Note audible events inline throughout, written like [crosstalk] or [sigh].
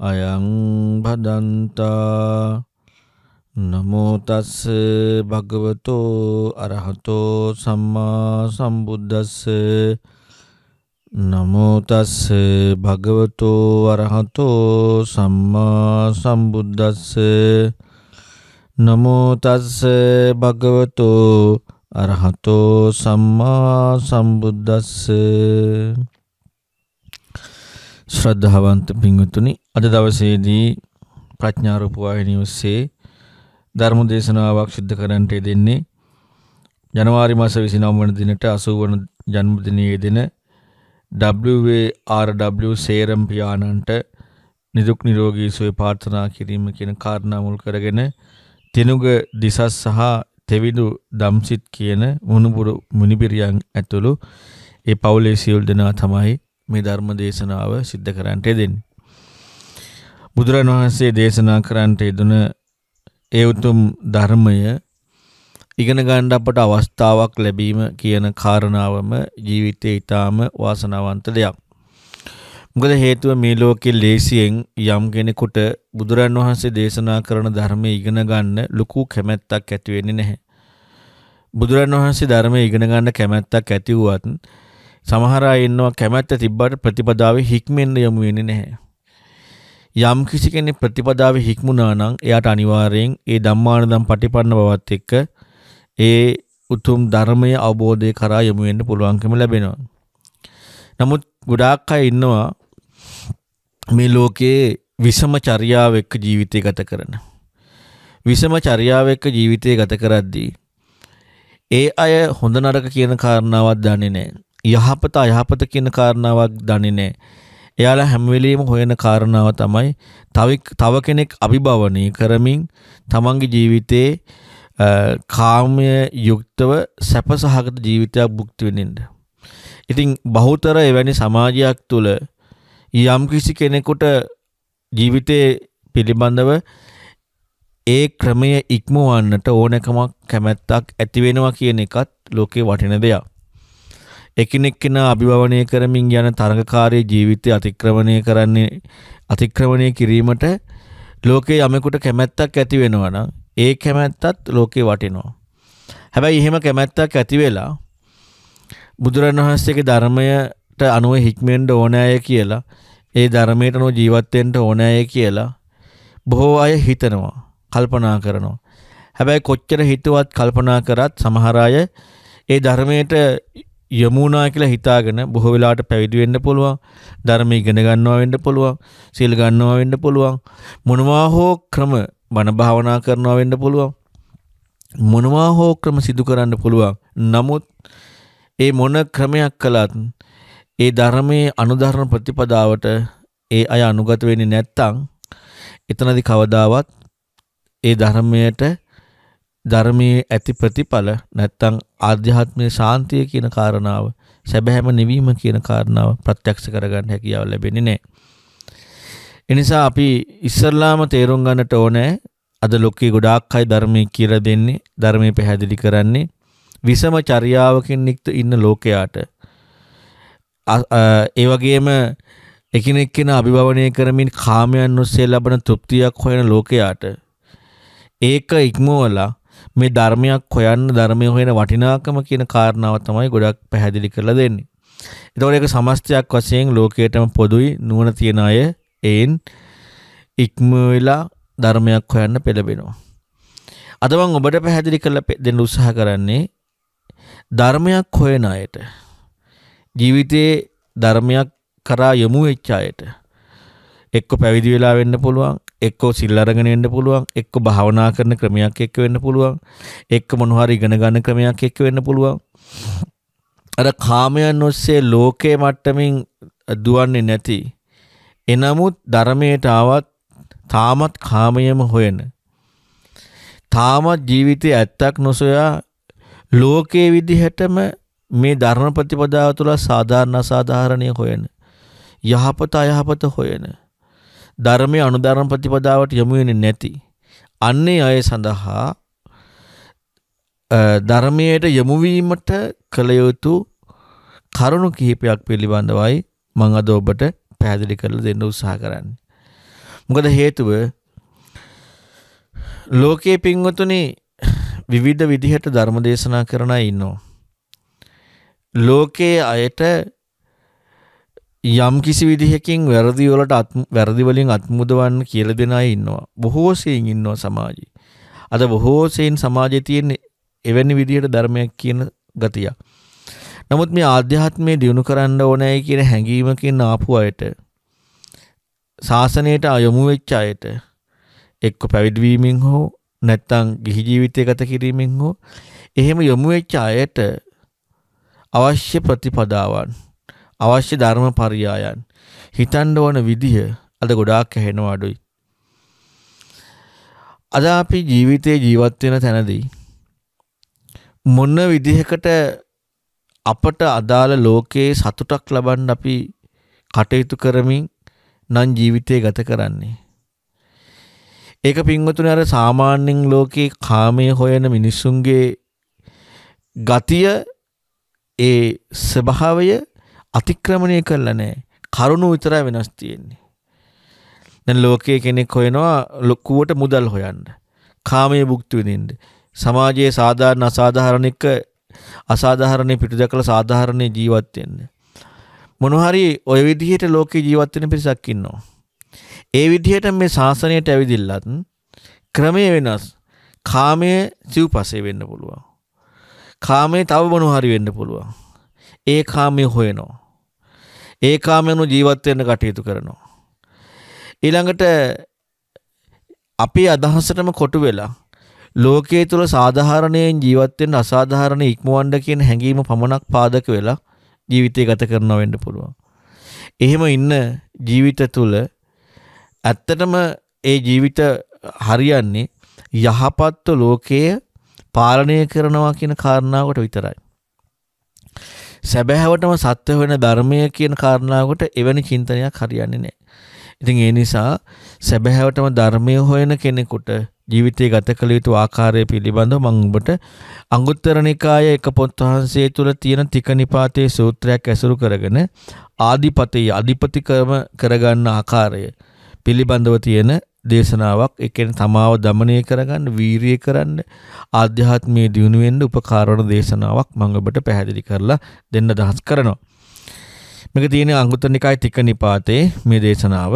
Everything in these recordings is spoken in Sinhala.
අයං භදන්තා නමෝතස්ස භගවතෝ අරහතෝ සම්මා සම්බුද්ධස්ස නමෝතස්ස භගවතෝ අරහතෝ සම්මා සම්බුද්ධස්ස නමෝතස්ස භගවතෝ අරහතෝ සම්මා සම්බුද්ධස්ස ශ්‍රද්ධාවන්ත පින්වතුනි අද දවසේදී ප්‍රඥා රූපවාහිනිය ඔස්සේ ධර්ම දේශනාවක් සිදු කරන්නට දෙන්නේ ජනවාරි මාස 29 වන දිනට 80 වන ජන්මදිනයේ දින WARW සේරම් පියාණන්ට නිදුක් නිරෝගී සුවය ප්‍රාර්ථනා කිරීම කියන කාරණා මුල් කරගෙන තිනුග දිසස් සහ තෙවිදු දම්සිත් කියන මුණුපුරු මුනිබිරියන් ඇතුළු ඒ පවුලේ සියලු දෙනා තමයි මේ ධර්ම දේශනාව සිද්ධ කරන්නට දෙන්නේ. බුදුරන් වහන්සේ දේශනා කරන්නට යෙදුන ඒ උතුම් ධර්මය ඉගෙන ගන්න අපට අවස්ථාවක් ලැබීම කියන කාරණාවම ජීවිතේ ඊටාම වාසනාවන්ත දෙයක්. මොකද හේතුව මේ ලෝකේ ලේසියෙන් යම් කෙනෙකුට බුදුරන් වහන්සේ දේශනා කරන ධර්මය ඉගෙන ගන්න ලොකු කැමැත්තක් ඇති වෙන්නේ නැහැ. බුදුරන් වහන්සේ ධර්මය ඉගෙන ගන්න කැමැත්තක් ඇති වුවත් සමහර අය ඉන්නවා කැමැත්ත තිබ්බට ප්‍රතිපදාවේ හික්මෙන්න යමු වෙන්නේ නැහැ. යම් කිසි කෙනෙක් ප්‍රතිපදාවේ හික්මුණා නම් එයාට අනිවාර්යෙන් ඒ ධම්මානදම් පටිපන්න බවත් එක්ක ඒ උතුම් ධර්මයේ අවබෝධය කරා යමු වෙන්න පුළුවන්කම ලැබෙනවා. නමුත් ගොඩාක් අය ඉන්නවා මේ ලෝකයේ විෂම චර්යාව එක්ක ජීවිතය ගත කරන. විෂම චර්යාව එක්ක ජීවිතය ගත කරද්දී ඒ අය හොඳ නරක කියන කාරණාවක් දන්නේ නැහැ. යහපත අයහපත කියන කාරණාවක් දන්නේ නැහැ. එයාලා හැම වෙලෙම හොයන කාරණාව තමයි තව තව කෙනෙක් අභිභවනය කරමින් තමන්ගේ ජීවිතේ කාමය යුක්තව සැපසහගත ජීවිතයක් භුක්ති විඳින්න. ඉතින් බහුතර එවැනි සමාජයක් තුළ යම් කිසි කෙනෙකුට ජීවිතේ පිළිබඳව ඒ ක්‍රමය ඉක්මවන්නට ඕනකමක් කැමැත්තක් ඇති වෙනවා කියන එකත් ලෝකේ වටින දෙයක්. එකිනෙක් කෙනා අභිභවනය කරමින් යන තරඟකාරී ජීවිතය අතික්‍රමණය කරන්නේ අතික්‍රමණය කිරීමට ලෝකයේ යමෙකුට කැමැත්තක් ඇති වෙනවා නම් ඒ කැමැත්තත් ලෝකේ වටිනවා. හැබැයි එහෙම කැමැත්තක් ඇති වෙලා බුදුරණවහන්සේගේ ධර්මයට අනුව හික්මෙන්ඩ ඕනෑය කියලා ඒ ධර්මයට නො ජීවත්තෙන්ට ඕනෑය කියලා බොහෝ අය හිතනවා කල්පනා කරනවා. හැබැයි කොච්චර හිතුවත් කල්පනා කරත් සමහර අය ඒ ධර්මයට යමුණා කියලා හිතාගෙන බොහෝ වෙලාවට පැවිදි වෙන්න පුළුවන් ධර්ම ඉගෙන ගන්නවා වෙන්න පුළුවන් සීල් ගන්නවා වෙන්න පුළුවන් මොනවා හෝ ක්‍රම බණ භාවනා කරනවා වෙන්න පුළුවන් මොනවා හෝ ක්‍රම සිදු කරන්න පුළුවන් නමුත් ඒ මොන ක්‍රමයක් කළත් ඒ ධර්මයේ අනුධර්ම ප්‍රතිපදාවට ඒ අය අනුගත වෙන්නේ නැත්නම් එතනදි කවදාවත් ඒ ධර්මයට ධර්මයේ ඇති ප්‍රතිඵල නැත්තම් ආධ්‍යාත්මයේ ශාන්තිය කියන කාරණාව සැබෑම නිවීම කියන කාරණාව ප්‍රත්‍යක්ෂ කරගන්න හැකියාව ලැබෙන්නේ නැහැ. එනිසා අපි ඉස්සල්ලාම තේරුම් ගන්නට ඕනේ අද ලෝකේ ගොඩාක් අය ධර්මයේ කියලා දෙන්නේ ධර්මයේ පැහැදිලි කරන්නේ විසම චර්යාවකින් නික්ත ඉන්න ලෝකයාට ඒ වගේම එකිනෙක කෙනා අභිභවනය කරමින් කාමයන් ඔස්සේ ලබන තෘප්තියක් හොයන ලෝකයාට ඒක ඉක්මවලා මේ ධර්මයක් හොයන්න ධර්මය හොයන වටිනාකම කියන කාරණාව තමයි ගොඩක් පැහැදිලි කරලා දෙන්නේ. එතකොට ඒක සමස්තයක් වශයෙන් ලෝකයටම පොදුයි නුවණ තියන අය එයින් ඉක්ම වෙලා ධර්මයක් හොයන්න පෙළඹෙනවා. අද මම ඔබට පැහැදිලි කරලා දෙන්න උත්සාහ කරන්නේ ධර්මයක් හොයන අයට ජීවිතයේ ධර්මයක් කරා යොමු වෙච්ච අයට එක්ක පැවිදි වෙලා වෙන්න පුළුවන් එක්කෝ සිල්ලරගෙන වෙන්න පුළුවන් එක්ක භාවනා කරන ක්‍රමයක් එක්ක වෙන්න පුළුවන් එක්ක මොනවාරි ඉගෙන ගන්න ක්‍රමයක් එක්ක වෙන්න පුළුවන් අර කාමයන් ඔස්සේ ලෝකේ මට්ටමින් දුවන්නේ නැති එනමුත් ධර්මයට ආවත් තාමත් කාමයම හොයන තාමත් ජීවිතේ ඇත්තක් නොසොයා ලෝකේ විදිහටම මේ ධර්ම ප්‍රතිපදාව තුළ සාධාරණ අසාධාරණය හොයන යහපත අයහපත හොයන ධර්මය අනුධරම් ප්‍රතිපදාවට යොමුුවෙන නැති. අන්නේ අය සඳහා ධර්මයට යොමුවීමට කළයුතු කරුණු කිහිපයක් පිළිබඳවයි මං අද ඔබට පැහැදිලි කරලා දෙන්න උත්සාහ කරන්නේ. මොකද හේතුව ලෝකයේ පින්වතුනි විවිධ විදිහට ධර්ම දේශනා කරන අය ඉන්නවා. ලෝකයේ අයට යම් කිසි විදිහකින් වැරදි වලට වැරදි වලින් අත්මුදවන්න කියලා දෙන අය ඉන්නවා. බොහෝ සෙයින් ඉන්නවා සමාජයේ. අද බොහෝ සෙයින් සමාජයේ තියෙන එවැනි විදිහට ධර්මයක් කියන ගතිය. නමුත් මේ ආධ්‍යාත්මය දියුණු කරන්න ඕනෑයි කියන හැඟීමකින් ආපු අයට ශාසනයට යොමු වෙච්ච අයට එක්ක පැවිදිවීමෙන් හෝ නැත්තම් ගිහි ජීවිතය ගත කිරීමෙන් හෝ එහෙම යොමු වෙච්ච අයට අවශ්‍ය ප්‍රතිපදාවන් අවශ්‍ය ධර්ම පරියායන් හිතන්න ඕන විදිහ අද ගොඩාක් ඇහෙනවා අඩුයි. අද අපි ජීවිතේ ජීවත් වෙන තැනදී මොන විදිහකට අපට අදාළ ලෝකයේ සතුටක් ලබන්න අපි කටයුතු කරමින් නම් ජීවිතය ගත කරන්නේ. ඒක පින්වතුනි අර සාමාන්‍යයෙන් ලෝකේ කාමයේ හොයන මිනිසුන්ගේ ගතිය ඒ ස්වභාවය අතික්‍රමණය කරලා නැහැ. කරුණු විතරයි වෙනස් තියෙන්නේ. දැන් ලෝකයේ කෙනෙක් හොයනවා ලොකුවට මුදල් හොයන්න. කාමයේ භුක්ති විඳින්න. සමාජයේ සාධාරණ අසාධාරණ එක අසාධාරණේ පිටුදකලා සාධාරණේ ජීවත් වෙන්න. මොනවා හරි ওই විදිහට ලෝකේ ජීවත් වෙන පිරිසක් ඉන්නවා. ඒ විදිහට මේ ශාසනයට ඇවිදිල්ලත් ක්‍රමය වෙනස්. කාමයේ සිව්පසේ වෙන්න පුළුවන්. කාමයේ තව මොනවා හරි වෙන්න පුළුවන්. ඒ කාමයේ හොයනවා. ඒ කාමයනු ජීවත්වයන්න කටයුතු කරනවා. ඊළඟට අපි අදහසටම කොටු වෙලා ලෝකයේ තුළ සාධාරණයෙන් ජීවත්වෙන් අසාධාරණ ඉක්මුවන්ඩ කියන හැඟීම පමණක් පාදක වෙලා ජීවිතය ගත කරන වෙන්න පුළුවන්. එහෙම ඉන්න ජීවිත තුළ ඇත්තටම ඒ ජීවිත හරියන්නේ යහපත්ව ලෝකයේ පාලනය කරනවා කියන කාරණාවට විතරයි. සැබෑවටම සත්‍ය වෙන ධර්මය කියන කාරණාවට එවැනි චින්තනයක් හරියන්නේ නැහැ. ඉතින් ඒ නිසා සැබෑවටම ධර්මය හොයන කෙනෙකුට ජීවිතය ගත කළ යුතු ආකාරය පිළිබඳව මම ඔබට අංගුත්තර නිකාය එක පොත් වහන්සේ තුල තියෙන තිකනිපාතේ සූත්‍රයක් ඇසුරු කරගෙන ආදිපති අධිපතිකම කරගන්න ආකාරය පිළිබඳව තියෙන දේශනාවක් ඒ කියන්නේ තමාව দমনය කරගන්න වීරිය කරන්න ආධ්‍යාත්මයේ දියුණු වෙන්න උපකාරවන දේශනාවක් මම ඔබට පැහැදිලි කරලා දෙන්න අදහස් කරනවා මේක තියෙන අංගුත්තර නිකායේ තික නිපාතේ මේ දේශනාව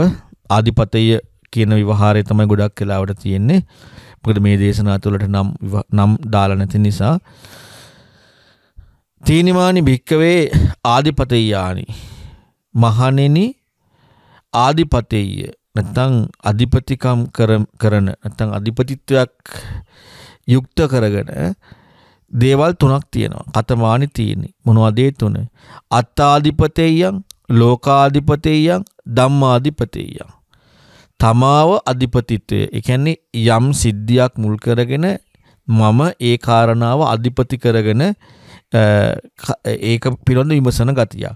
ආදිපතය කියන විවහාරය තමයි ගොඩක් වෙලාවට තියෙන්නේ මොකද මේ දේශනා තුළට නම් නම් දාලා නැති නිසා තීනිමානි භික්කවේ ආදිපතයානි මහණෙනි ආදිපතෙය නැත්තං අධිපතිකම් කරන නැත්තං අධිපතිත්වයක් යුක්ත කරගෙන දේවල් තුනක් තියෙනවා කතමානි තියෙන්නේ මොනවදේ තුන අත්තාධිපතෙයන් ලෝකාධිපතෙයන් ධම්මාධිපතෙයන් තමාව අධිපතිත්වය එකන්නේ යම් සිද්ධියක් මුල් කරගෙන මම ඒ කාරණාව අධිපති කරගෙන ඒක පිළොඳ විමසන ගතියක්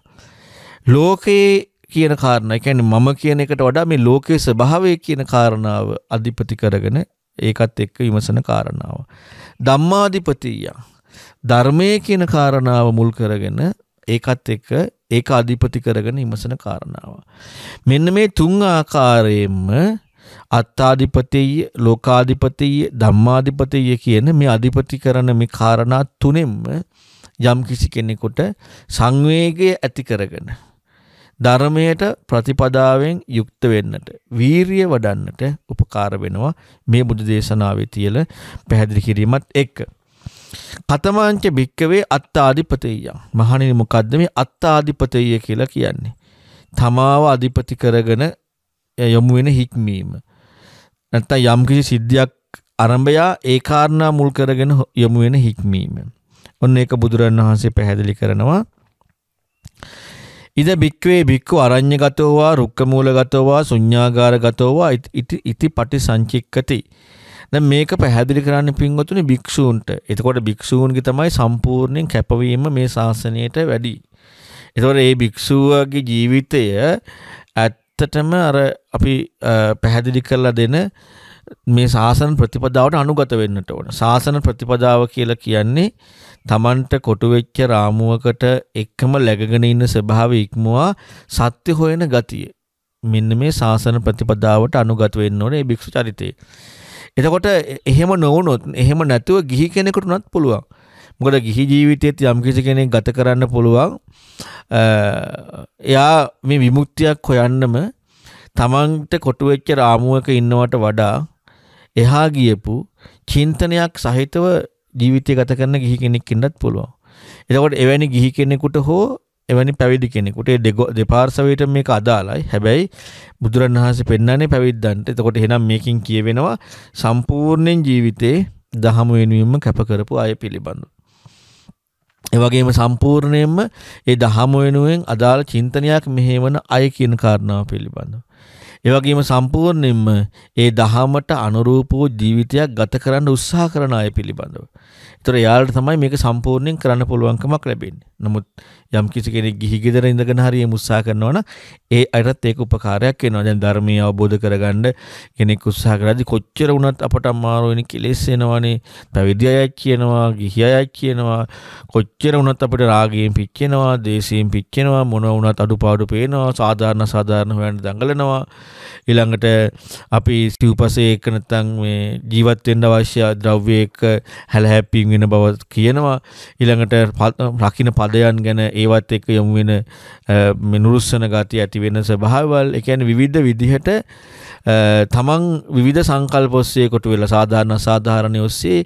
ලෝකයේ කියන කාරණා කියන්නේ මම කියන එකට වඩා මේ ලෝකයේ ස්වභාවය කියන කාරණාව අධිපති කරගෙන ඒකත් එක්ක විමසන කාරණාව. ධම්මාධිපතිය ධර්මයේ කියන කාරණාව මුල් කරගෙන ඒකත් එක්ක ඒක අධිපති කරගෙන විමසන කාරණාව. මෙන්න මේ තුන් ආකාරයෙන්ම අත්තාධිපතිය ලෝකාධිපතිය ධම්මාධිපතිය කියන මේ අධිපති කරන මේ කාරණා තුනෙන්ම යම් කිසි කෙනෙකුට සංවේගය ඇති කරගෙන ධර්මයට ප්‍රතිපදාවෙන් යුක්ත වෙන්නට වීරිය වඩන්නට උපකාර වෙනවා මේ බුදු දේශනාවේ තියල පැහැදිලි කිරීමත් එක්ක කතමාංච භික්කවේ අත්තාධිපතෙය මහණෙනි මොකද්ද මේ අත්තාධිපතෙය කියලා කියන්නේ තමාව අධිපති කරගෙන යොමු වෙන හික්මීම නැත්නම් යම්කිසි සිද්ධියක් ආරම්භයා ඒ කාරණා මුල් කරගෙන යොමු වෙන හික්මීම ඔන්න ඒක බුදුරන් වහන්සේ පැහැදිලි කරනවා ඉද භික්වේ භික්කු අරං්්‍යගතෝවා රුක්කමූලගතෝවා සුඥ්ඥාගාරගතෝවා ඉති පටි සංචික්කති. දැන් මේක පැහැදිලි කරන්න පින්වතුනි භික්ෂූන්ට. එතකොට භික්ෂූන්ගේ තමයි සම්පූර්ණයෙන් කැපවීම මේ ශාසනයට වැඩි. එතකොට මේ භික්ෂුවගේ ජීවිතය ඇත්තටම අර අපි පැහැදිලි කරලා දෙන මේ ශාසන ප්‍රතිපදාවට අනුගත වෙන්නට ඕන. ශාසන ප්‍රතිපදාව කියලා කියන්නේ තමන්ට කොටු වෙච්ච රාමුවකට එක්කම läගගෙන ඉන්න ස්වභාවය ඉක්මවා සත්‍ය හොයන ගතිය. මෙන්න මේ සාසන ප්‍රතිපදාවට අනුගත වෙන්න ඕනේ භික්ෂු චරිතේ. එතකොට එහෙම නොවුනොත් එහෙම නැතුව ගිහි කෙනෙකුට උනත් පුළුවන්. මොකද ගිහි ජීවිතයේත් යම්කිසි කෙනෙක් ගත කරන්න පුළුවන්. එයා මේ විමුක්තියක් හොයන්නම තමන්ට කොටුවෙච්ච රාමුවක ඉන්නවට වඩා එහා ගියපු චින්තනයක් සහිතව ජීවිතය ගත කරන ගිහි කෙනෙක් ඉන්නත් පුළුවන්. එතකොට එවැනි ගිහි කෙනෙකුට හෝ එවැනි පැවිදි කෙනෙකුට දෙපාර්සවයට මේක අදාළයි. හැබැයි බුදුරන් වහන්සේ පෙන්වන්නේ පැවිද්දන්ට. එතකොට එහෙනම් මේකින් කියවෙනවා සම්පූර්ණයෙන් ජීවිතේ දහම වෙනුවෙන්ම කැප කරපු අය පිළිබඳව. ඒ වගේම සම්පූර්ණයෙන්ම ඒ දහම වෙනුවෙන් අදාළ චින්තනයක් මෙහෙවන අය කියන කාරණාව පිළිබඳව. ඒ වගේම සම්පූර්ණයෙන්ම ඒ දහමට අනුරූපව ජීවිතයක් ගත කරන්න උත්සාහ කරන අය පිළිබඳව. ඒතර යාළට තමයි මේක සම්පූර්ණයෙන් කරන්න පුළුවන්කමක් ලැබෙන්නේ. නමුත් යම් කිසි කෙනෙක් ගිහි ගෙදර ඉඳගෙන හරිය උත්සාහ කරනවා නම් ඒ අයටත් ඒක උපකාරයක් වෙනවා. දැන් ධර්මය අවබෝධ කරගන්න කෙනෙක් උත්සාහ කරද්දී කොච්චර වුණත් අපට අමාරු වෙන කෙලෙස් එනවනේ. පැවිදි අයත් කියනවා, ගිහි අයත් කියනවා. කොච්චර වුණත් අපිට රාගයෙන් පිච්චෙනවා, දේශයෙන් පිච්චෙනවා, මොනවා වුණත් අඩුපාඩු පේනවා, සාධාරණ සාධාරණ හොයන්න දඟලනවා. ඊළඟට අපි සිව්පසේ එක නැත්නම් මේ ජීවත් වෙන්න අවශ්‍ය ද්‍රව්‍ය එක හැලහැප් කැපීම් වෙන බව කියනවා ඊළඟට රකින්න පදයන් ගැන ඒවත් එක්ක යොමු වෙන නුරුස්සන ගති ඇති වෙන ස්වභාවල් ඒ කියන්නේ විවිධ විදිහට තමන් විවිධ සංකල්ප ඔස්සේ කොටු වෙලා සාධාරණ අසාධාරණ ඔස්සේ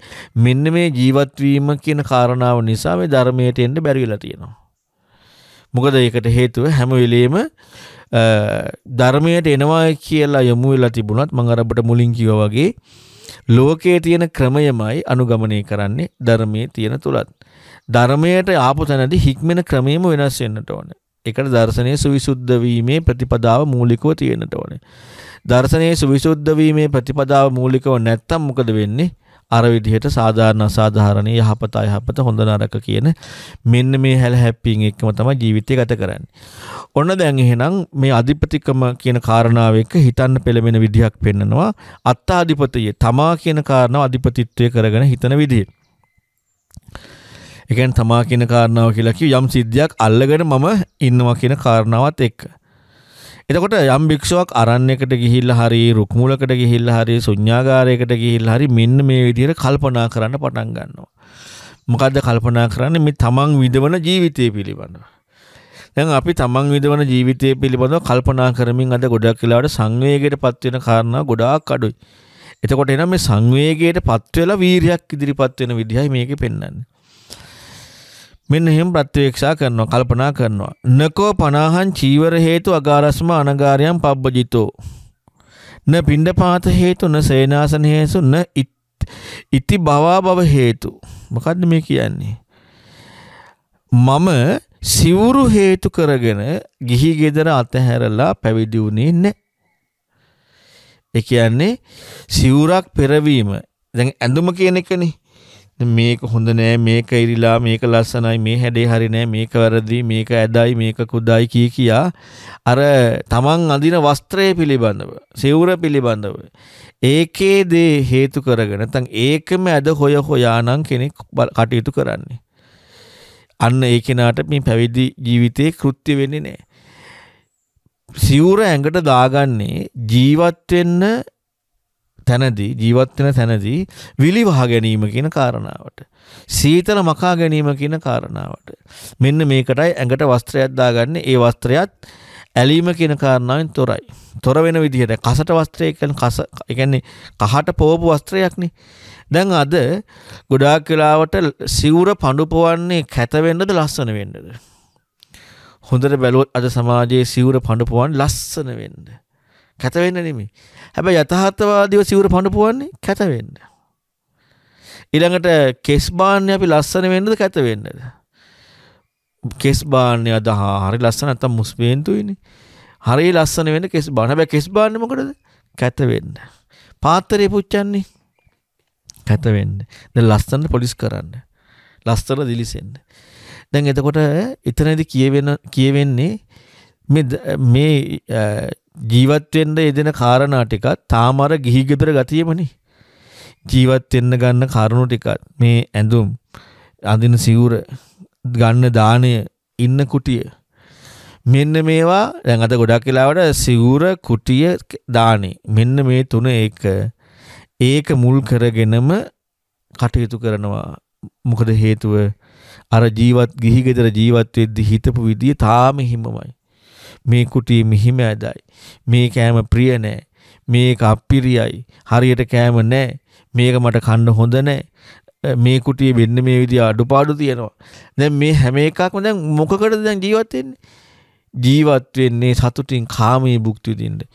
මෙන්න මේ ජීවත් වීම කියන කාරණාව නිසා මේ ධර්මයට එන්න බැරි වෙලා තියෙනවා මොකද ඒකට හේතුව හැම වෙලේම ධර්මයට එනවා කියලා යොමු වෙලා තිබුණත් මම අර ඔබට මුලින් කිව්වා වගේ ලෝකයේ තියෙන ක්‍රමයමයි අනුගමනය කරන්නේ ධර්මයේ තියෙන තුලත්. ධර්මයට ආපු තැනදී හික්මෙන ක්‍රමයම වෙනස් වෙන්නට ඕනේ. එකට දර්ශනයේ සවිසුද්ධ වීමේ ප්‍රතිපදාව මූලිකව තියෙන්නට ඕනේ. දර්ශනයේ සවිසුද්ධ වීමේ ප්‍රතිපදාව මූලිකව නැත්තම් මොකද වෙන්නේ? අර විදිහට සාධාරණ අසාධාරණීය යහපත අයහපත හොඳ නරක කියන මෙන්න මේ හැල හැප්පින් එක්කම තමයි ජීවිතය ගත කරන්නේ. ඔන්න දැන් එහෙනම් මේ අධිපතිකම කියන කාරණාව එක හිතන්න පෙළඹෙන විදිහක් පෙන්නනවා අත්තාධිපතියේ තමා කියන කාරණාව අධිපතිත්වය කරගෙන හිතන විදිහ. ඒ කියන්නේ තමා කියන කාරණාව කියලා කිව්ව යම් සිද්ධියක් අල්ලගෙන මම ඉන්නවා කියන කාරණාවත් එක්ක. එතකොට යම් භික්ෂුවක් අරණ්‍යයකට ගිහිල්ලා හරි රුක් මූලකට ගිහිල්ලා හරි ශුන්‍යාගාරයකට ගිහිල්ලා හරි මෙන්න මේ විදිහට කල්පනා කරන්න පටන් ගන්නවා. මොකද්ද කල්පනා කරන්නේ මේ තමන් විඳවන ජීවිතය පිළිබඳව. දැන් අපි තමන් විඳවන ජීවිතය පිළිබඳව කල්පනා කරමින් අද ගොඩක් වෙලාවට සංවේගයට පත්වෙන කාරණා ගොඩාක් අඩුයි. එතකොට එනම් මේ සංවේගයට පත්වෙලා වීරියක් ඉදිරිපත් වෙන විදිහයි මේකේ පෙන්වන්නේ. මෙන්න එහෙම ප්‍රත්‍යවේක්ෂා කරනවා කල්පනා කරනවා නකෝ පනාහං චීවර හේතු අගාරස්ම අනගාරයන් පබ්බජිතෝ න පිණ්ඩපාත හේතු න සේනාසන හේසු න ඉති භවා භව හේතු මොකද්ද මේ කියන්නේ මම සිවුරු හේතු කරගෙන ගිහි ගෙදර අතහැරලා පැවිදි වුණේ නැහැ. ඒ කියන්නේ සිවුරක් පෙරවීම. දැන් ඇඳුම කියන එකනේ. මේක හොඳ නෑ මේක ඉරිලා මේක ලස්සනයි මේ හැඩේ හරි නෑ මේක වැරදි මේක ඇදයි මේක කුදයි කී කියා අර තමන් අඳින වස්ත්‍රය පිළිබඳව සිවුර පිළිබඳව ඒකේ දේ හේතු කරගෙන නැත්නම් ඒකම ඇද හොය හොයානම් කෙනෙක් කටයුතු කරන්නේ අන්න ඒ කෙනාට මේ පැවිදි ජීවිතයේ කෘත්‍ය වෙන්නේ නැහැ. සිවුර ඇඟට දාගන්නේ ජීවත් වෙන්න තැනදී ජීවත් වෙන තැනදී විලිවහ ගැනීම කියන කාරණාවට සීතල මකා ගැනීම කියන කාරණාවට මෙන්න මේකටයි ඇඟට වස්ත්‍රයක් දාගන්නේ ඒ වස්ත්‍රයත් ඇලීම කියන කාරණාවෙන් තොරයි. තොර වෙන විදිහට කසට වස්ත්‍රය කියන්නේ කස ඒ කියන්නේ කහට පොවපු වස්ත්‍රයක්නේ. දැන් අද ගොඩාක් වෙලාවට සිවුර පඬුපවන්නේ කැතවෙන්නද ලස්සන වෙන්නද? හොඳට බැලුවොත් අද සමාජයේ සිවුර පඬුපවන්නේ ලස්සන වෙන්න. කැත වෙන්න නෙමෙයි. හැබැයි යථාර්ථවාදීව සිවුර පඬුපවන්නේ කැත වෙන්න. ඊළඟට කෙස් බාන්නේ අපි ලස්සන වෙන්නද කැත වෙන්නද? කෙස් බාන්නේ අද හරි ලස්සන නැත්තම් මුස්පේන්තුයිනේ. හරි ලස්සන වෙන්න කෙස් බාන. හැබැයි කෙස් බාන්නේ මොකටද? කැත වෙන්න. පාත්‍රය පුච්චන්නේ ඇතවෙන්න ද ලස්සන්න පොලිස් කරන්න ලස්තර දිලිසෙන්න්න දැන් එතකොට එතනද කියවෙන කියවෙන්නේ මේ ජීවත්වෙන්ට එදෙන කාරණාටිකක් තාමර ගිහිගෙදර ගතියමනි ජීවත්වෙන්න ගන්න කරුණු ටිකත් මේ ඇඳුම් අඳින සිවුර ගන්න දානය ඉන්න කුටිය මෙන්න මේවා දැන් අද ගොඩක් කියලාවට සිවුර කුටිය දානේ මෙන්න මේ තුන ඒක ඒක මුල් කරගෙනම කටයුතු කරනවා. මොකද හේතුව අර ජීවත් ගිහි ගෙදර ජීවත් වෙද්දි හිතපු විදිය තාම හිමමයි. මේ කුටිය මෙහිම ඇදයි. මේ කෑම ප්‍රිය නෑ. මේක අපිරියයි. හරියට කෑම නෑ. මේක මට කන්න හොඳ නෑ. මේ කුටියේ වෙන්න මේ විදිය අඩුපාඩු තියෙනවා. දැන් මේ හැම එකක්ම දැන් මොකකටද දැන් ජීවත් වෙන්නේ? ජීවත් වෙන්නේ සතුටින් කාමයේ භුක්ති විඳින්න.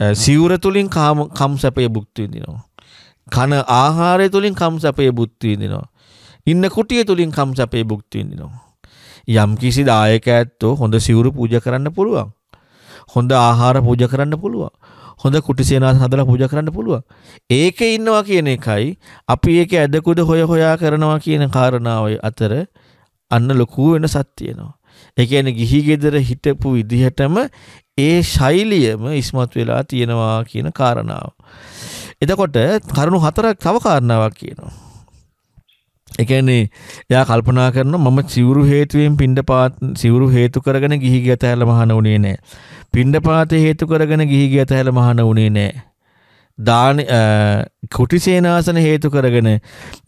Uh, සිවුර තුළින් කම් සැපය බුක්තිවිදිනවා. කන ආහාරය තුළින් කම් සැපය බුක්තිවිදිනවා. ඉන්න කුටිය තුළින් කම් සැපේ බුක්තිවිදිනවා. යම් කිසි දායක ඇත්තෝ හොඳ සිවුරු පූජ කරන්න පුළුවන්. හොඳ ආහාර පූජ කරන්න පුළුවන්. හොඳ කුටි සේනාස හදලා පූජ කරන්න පුළුවන්. ඒකේ ඉන්නවා කියන එකයි අපි ඒක ඇදකුද හොය හොයා කරනවා කියන කාරණාවයි අතර අන්න ලොකු වෙනසක් තියෙනවා. ඒ කියන්නේ ගිහි ගෙදර හිටපු විදිහටම ඒ ශෛලියම ඉස්මතු වෙලා තියෙනවා කියන කාරණාව. එතකොට කරුණු හතරක් තව කාරණාවක් කියනවා. එකන්නේ යා කල්පනා කරන මම සිවුරු හේතුවෙන් පින්ඩපාත සිවුරු හේතු කරගෙන ගිහි ගිය තැහැල මහන වුණේ නෑ. පින්ඩපාත හේතු කරගෙන ගිහි ගිය තැහැල මහන වුණේ නෑ. දාන කුටිසේනාසන හේතු කරගෙන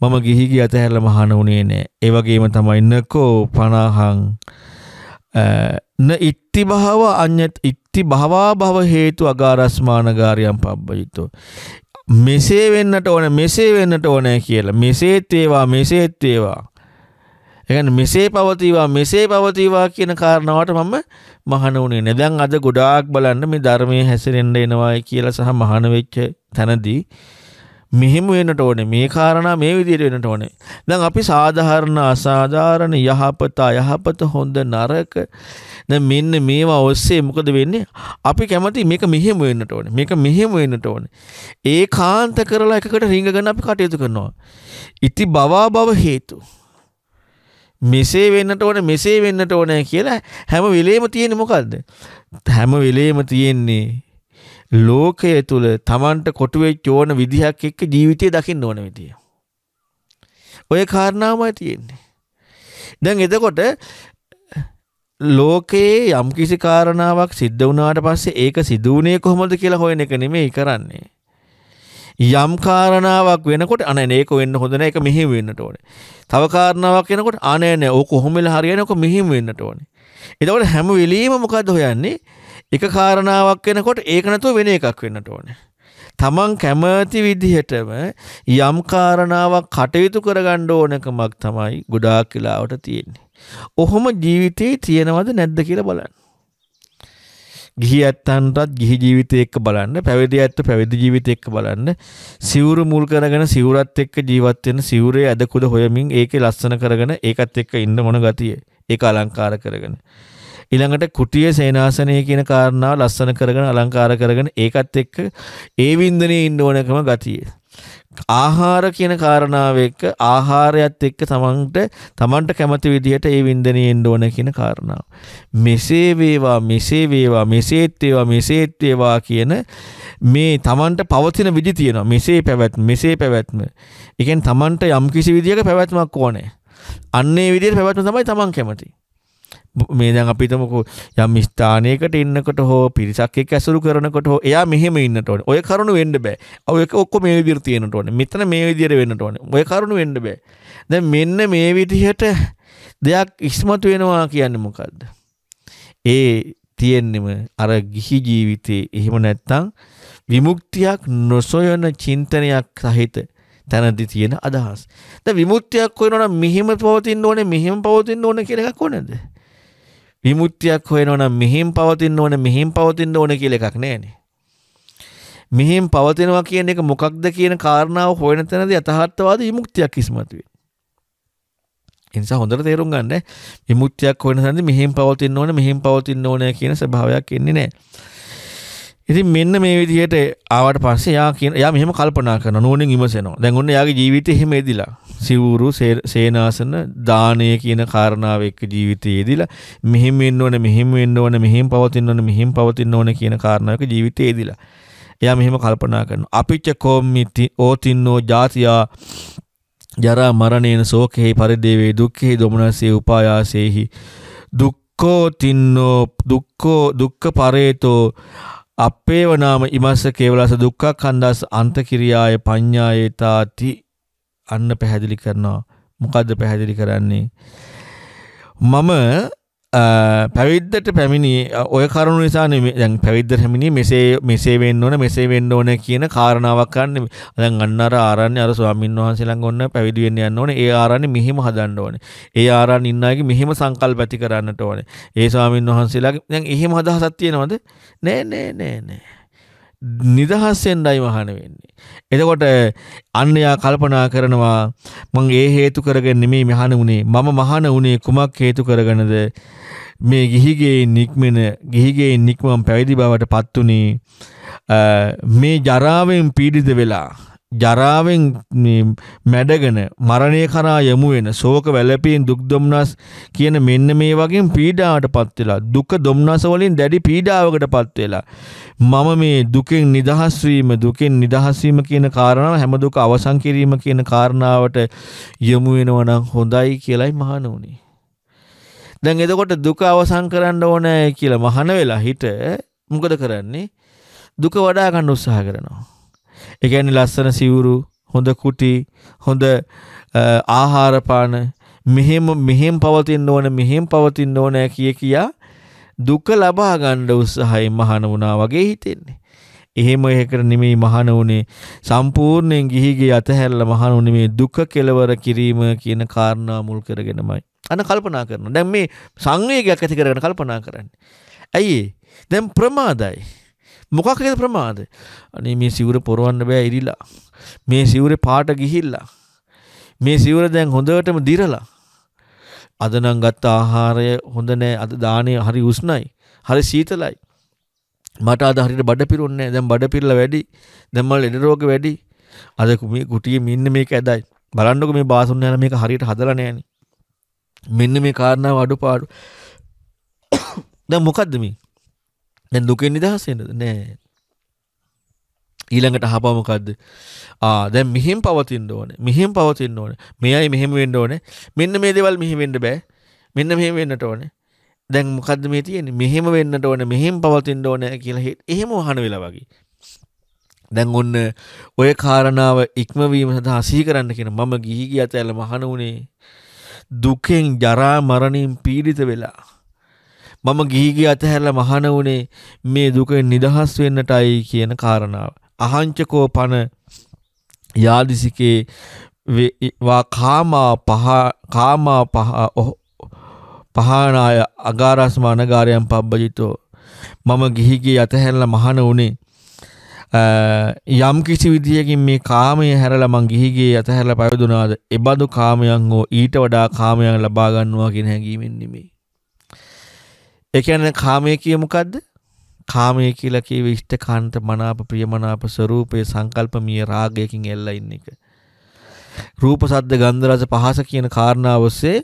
මම ගිහි ගිය අතහැරලා මහාන වුණේ නෑ. ඒ වගේම තමයි නකෝ පනාහං න ඉත්තිභාව අඤ්ඤත් අත්ති භවා භව හේතු අගාරස්මානගාරයම් පබ්බජිතෝ මෙසේ වෙන්නට ඕන මෙසේ වෙන්නට ඕනෑ කියලා මෙසේත් ඒවා මෙසේත් ඒවා එකන මෙසේ පවතිවා මෙසේ පවතිවා කියන කාරණාවට මම මහන වුණේ නැදැන් අද ගොඩාක් බලන්න මේ ධර්මය හැසිරෙන්ඩ එනවායි කියලා සහ මහන වෙච්ච තැනදී මෙහෙම වෙන්නට ඕනේ මේ කාරණා මේ විදිහට වෙන්නට ඕනේ. දැන් අපි සාධාරණ අසාධාරණ යහපත අයහපත හොඳ නරක දැන් මෙන්න මේවා ඔස්සේ මොකද වෙන්නේ? අපි කැමති මේක මෙහෙම වෙන්නට ඕනේ. මේක මෙහෙම වෙන්නට ඕනේ. ඒකාන්ත කරලා එකකට රිංග ගන්න අපි කටයුතු කරනවා. ඉති බවා බව හේතු. මෙසේ වෙන්නට ඕනේ මෙසේ වෙන්නට ඕනේ කියලා හැම වෙලේම තියෙන්නේ මොකද්ද? හැම වෙලේම තියෙන්නේ ලෝකය තුල Tamanට කොටු වෙච්ච ඕන විදිහක් එක්ක ජීවිතය දකින්න ඕන විදිය. ඔය කාරණාවමයි තියෙන්නේ. දැන් එතකොට ලෝකයේ යම් කිසි කාරණාවක් සිද්ධ වුණාට පස්සේ ඒක සිදුවුණේ කොහොමද කියලා හොයන එක නෙමෙයි කරන්නේ. යම් කාරණාවක් වෙනකොට අනේ මේක වෙන්න හොඳ නැහැ ඒක මෙහෙම වෙන්නට ඕනේ. තව කාරණාවක් වෙනකොට අනේ නෑ ඕක කොහොම වෙලා හරියන්නේ ඕක මෙහෙම වෙන්නට ඕනේ. එතකොට හැම වෙලෙම මොකද්ද හොයන්නේ? එක කාරණාවක් වෙනකොට ඒක නැතුව වෙන එකක් වෙන්නට ඕනේ. තමන් කැමති විදිහටම යම් කාරණාවක් කටයුතු කරගන්න ඕනකමක් තමයි ගොඩාක් වෙලාවට තියෙන්නේ. ඔහොම ජීවිතේ තියෙනවද නැද්ද කියලා බලන්න. ගිහි ඇත්තන්ටත් ගිහි ජීවිතය එක්ක බලන්න පැවිදි ඇත්ත පැවිදි ජීවිතය එක්ක බලන්න සිවුරු මුල් කරගෙන සිවුරත් එක්ක ජීවත් වෙන සිවුරේ ඇදකුඩ හොයමින් ඒකේ ලස්සන කරගෙන ඒකත් එක්ක ඉන්න මොන ගතිය ඒක අලංකාර කරගෙන ඊළඟට කුටියේ සේනාසනය කියන කාරණාව ලස්සන කරගෙන අලංකාර කරගෙන ඒකත් එක්ක ඒ වින්දනයේ ඉන්න ඕනකම ගතිය. ආහාර කියන කාරණාව එක්ක ආහාරයත් එක්ක තමන්ට තමන්ට කැමති විදිහට ඒ වින්දනයේ ඉන්න ඕන කියන කාරණාව. මෙසේ වේවා මෙසේ වේවා මෙසේත් වේවා මෙසේත් වේවා කියන මේ තමන්ට පවතින විදි තියෙනවා මෙසේ පැවැත්ම මෙසේ පැවැත්ම. ඒ කියන්නේ තමන්ට යම්කිසි විදියක පැවැත්මක් ඕනේ. අන්නේ විදියට පැවැත්ම තමයි තමන් කැමති. මේ දැන් අපි හිතමුකෝ යම් ස්ථානයකට ඉන්නකොට හෝ පිරිසක් එක්ක ඇසුරු කරනකොට හෝ එයා මෙහෙම ඉන්නට ඕනේ. ඔය කරුණ වෙන්න බෑ. ඔය ඔක්කොම මේ විදිහට තියෙන්නට ඕනේ. මෙතන මේ විදිහට වෙන්නට ඕනේ. ඔය කරුණ වෙන්න බෑ. දැන් මෙන්න මේ විදිහට දෙයක් ඉස්මතු වෙනවා කියන්නේ මොකද්ද? ඒ තියෙන්නෙම අර ගිහි ජීවිතේ එහෙම නැත්තම් විමුක්තියක් නොසොයන චින්තනයක් සහිත තැනදි තියෙන අදහස්. දැන් විමුක්තියක් හොයනවා නම් මෙහෙම පවතින්න ඕනේ මෙහෙම පවතින්න ඕනේ කියලා එකක් ඕනේද? විමුක්තියක් හොයනවනම් මෙහින් පවතින්න ඕන මෙහින් පවතින්න ඕන කියලා එකක් නැහැනේ. මෙහින් පවතිනවා කියන එක මොකක්ද කියන කාරණාව හොයන තැනදී යථාර්ථවාදී විමුක්තියක් ඉස්මතු වෙනවා. එනිසා හොඳට තේරුම් ගන්න විමුක්තියක් හොයන තැනදී මෙහින් පවතින්න ඕන මෙහින් පවතින්න ඕන කියන ස්වභාවයක් එන්නේ නැහැ. ඉතින් මෙන්න මේ විදිහට ආවට පස්සේ යා කියන යා මෙහෙම කල්පනා කරනවා නෝනෙන් විමසනවා. දැන් ඔන්න යාගේ ජීවිතේ එහෙම එදිලා. සිවුරු සේනාසන දානය කියන කාරණාව එක්ක ජීවිතේ එදිලා මෙහෙම වෙන්න ඕන මෙහෙම වෙන්න ඕන මෙහෙම පවතින්න ඕන මෙහෙම පවතින්න ඕන කියන කාරණාවක ජීවිතේ එදිලා. යා මෙහෙම කල්පනා කරනවා. අපිච්ච කොම්මිති ඕතින්නෝ ජාතියා ජරා මරණේන සෝකෙහි පරිදේවේ දුක්ඛෙහි දොමනසේ උපායාසේහි දුක්ඛෝ තින්නෝ දුක්ඛෝ දුක්ඛ පරේතෝ අපේවනාම ඉමස්ස කේවලස දුක්ඛ කන්දස් අන්තකිරියාය පඤ්ඤායේතාති අන්න පැහැදිලි කරනවා මොකද්ද පැහැදිලි කරන්නේ මම පැවිද්දට පැමිණි ඔය කරුණු නිසා දැන් පැවිද්ද හැමිණි මෙසේ මෙසේ වෙන්න ඕන මෙසේ වෙන්න ඕන කියන කාරණාවක් ගන්න දැන් අන්න අර ආරණ්‍ය අර ස්වාමීන් වහන්සේලා ගොන්න පැවිදි වෙන්න යන්න ඕනේ ඒ ආරණ්‍ය මෙහිම හදන්න ඕනේ ඒ ආරණ්‍ය ඉන්නාගේ මෙහිම සංකල්ප ඇති කරන්නට ඕනේ ඒ ස්වාමීන් වහන්සේලාගේ දැන් එහෙම අදහසක් තියෙනවද නෑ නෑ නෑ නෑ නිදහස්සෙන්ඩයි මහන වෙන්නේ. එතකොට අන්නයා කල්පනා කරනවා මං ඒ හේතු කරගෙන නෙමේ මහන වුණේ මම මහන වුණේ කුමක් හේතු කරගෙනද මේ ගිහිගේ නික්මෙන ගිහිගේ නික්මම් පැවිදි බවට පත්තුනේ මේ ජරාවෙන් පීඩිත වෙලා ජරාවෙන් මැඩගෙන මරණය කරා යමු වෙන ශෝක වැළපීම් දුක් දුම්නස් කියන මෙන්න මේ වගේ පීඩාවටපත් වෙලා දුක දුම්නස වලින් දැඩි පීඩාවකටපත් වෙලා මම මේ දුකෙන් නිදහස් වීම දුකෙන් නිදහස් වීම කියන කාරණාව හැම දුක අවසන් කිරීම කියන කාරණාවට යමු වෙනවා නම් හොඳයි කියලයි මහාන උනේ. දැන් එතකොට දුක අවසන් කරන්න ඕනේ කියලා මහාන වෙලා හිට මොකද කරන්නේ? දුක වඩා ගන්න උත්සාහ කරනවා. ඒ කියන්නේ ලස්සන සිවුරු, හොඳ කුටි, හොඳ ආහාර පාන මෙහෙම මෙහෙම පවතින්න ඕන මෙහෙම පවතින්න ඕන කිය කියා දුක ලබා ගන්න උත්සාහයෙන් මහාන වුණා වගේ හිතෙන්නේ. එහෙම එකකට නෙමෙයි මහාන උනේ සම්පූර්ණයෙන් ගිහිගේ අතහැරලා මහාන උනේ මේ දුක කෙලවර කිරීම කියන කාරණා මුල් කරගෙනමයි. අන කල්පනා කරනවා. දැන් මේ සංවේගයක් ඇති කරගෙන කල්පනා කරන්නේ. ඇයි දැන් ප්‍රමාදයි. මොකක්ද ප්‍රමාද අනේ මේ සිවුර පොරවන්න බෑ ඉරිලා මේ සිවුරේ පාට ගිහිල්ලා මේ සිවුර දැන් හොඳටම දිරලා අද නම් ගත්ත ආහාරය හොඳ නෑ අද දාණය හරි උස්නයි හරි සීතලයි මට අද හරියට බඩ පිරුන්නේ දැන් බඩ පිරලා වැඩි දැන් මල් ලෙඩ රෝග වැඩි අද මේ කුටියේ මෙන්න මේක ඇදයි බලන්නකො මේ බාසුන් යන මේක හරියට හදලා නෑනේ මෙන්න මේ කාරණාව අඩුපාඩු [coughs] දැන් මොකද්ද මේ දැන් දුකෙන් නිදහස් වෙන්නද නෑ ඊළඟට අහපමකක්ද දැ මෙහෙම පවතින්න ඕන මෙහෙම පවතින්න ඕන මෙයයි මෙහෙම වෙන්න ඕන මෙන්න මේ දෙවල් මෙහිවෙන්න බෑ මෙන්න මෙහෙම වෙන්නට ඕන දැන් මොකද මේ තියෙන මෙහෙම වෙන්නට ඕන මෙහෙම පවතින්න ඕන කියලා එහෙම හන වෙලා වගේ දැන් ඔන්න ඔය කාරණාව ඉක්මවීම සඳහා සීකරන්න කියෙන මම ගිහිගිය ඇත ඇල මහන වුණේ දුකෙන් ජරා මරණින් පීඩිත වෙලා මම ගිහිගේ අතහැරලා මහාන වුණේ මේ දුකෙන් නිදහස් වෙන්නටයි කියන කාරණාව. අහංචකෝ පන යාදිසිකේ වා කාමා පහ කාමා පහ පහනාය අගාරස්ම අනගාරයන් පබ්බජිතෝ මම ගිහිගේ අතහැරලා මහන උනේ යම් කිසි විදියකින් මේ කාමය හැරලා මං ගිහිගේ අතහැරලා පැවිදුනාද එබඳු කාමයන් හෝ ඊට වඩා කාමයන් ලබා ගන්නවා කියන හැඟීමෙන් නෙමෙයි ඒ කියන්නේ කාමය කිය මොකද්ද? කාමය කියලා කියවේ ඉෂ්ඨකාන්ත මනාප ප්‍රියමනාප ස්වરૂපයේ සංකල්පමීය රාගයකින් එල්ලා ඉන්න එක. රූප සද්ද ගන්ධ රස පහස කියන කාරණා ඔස්සේ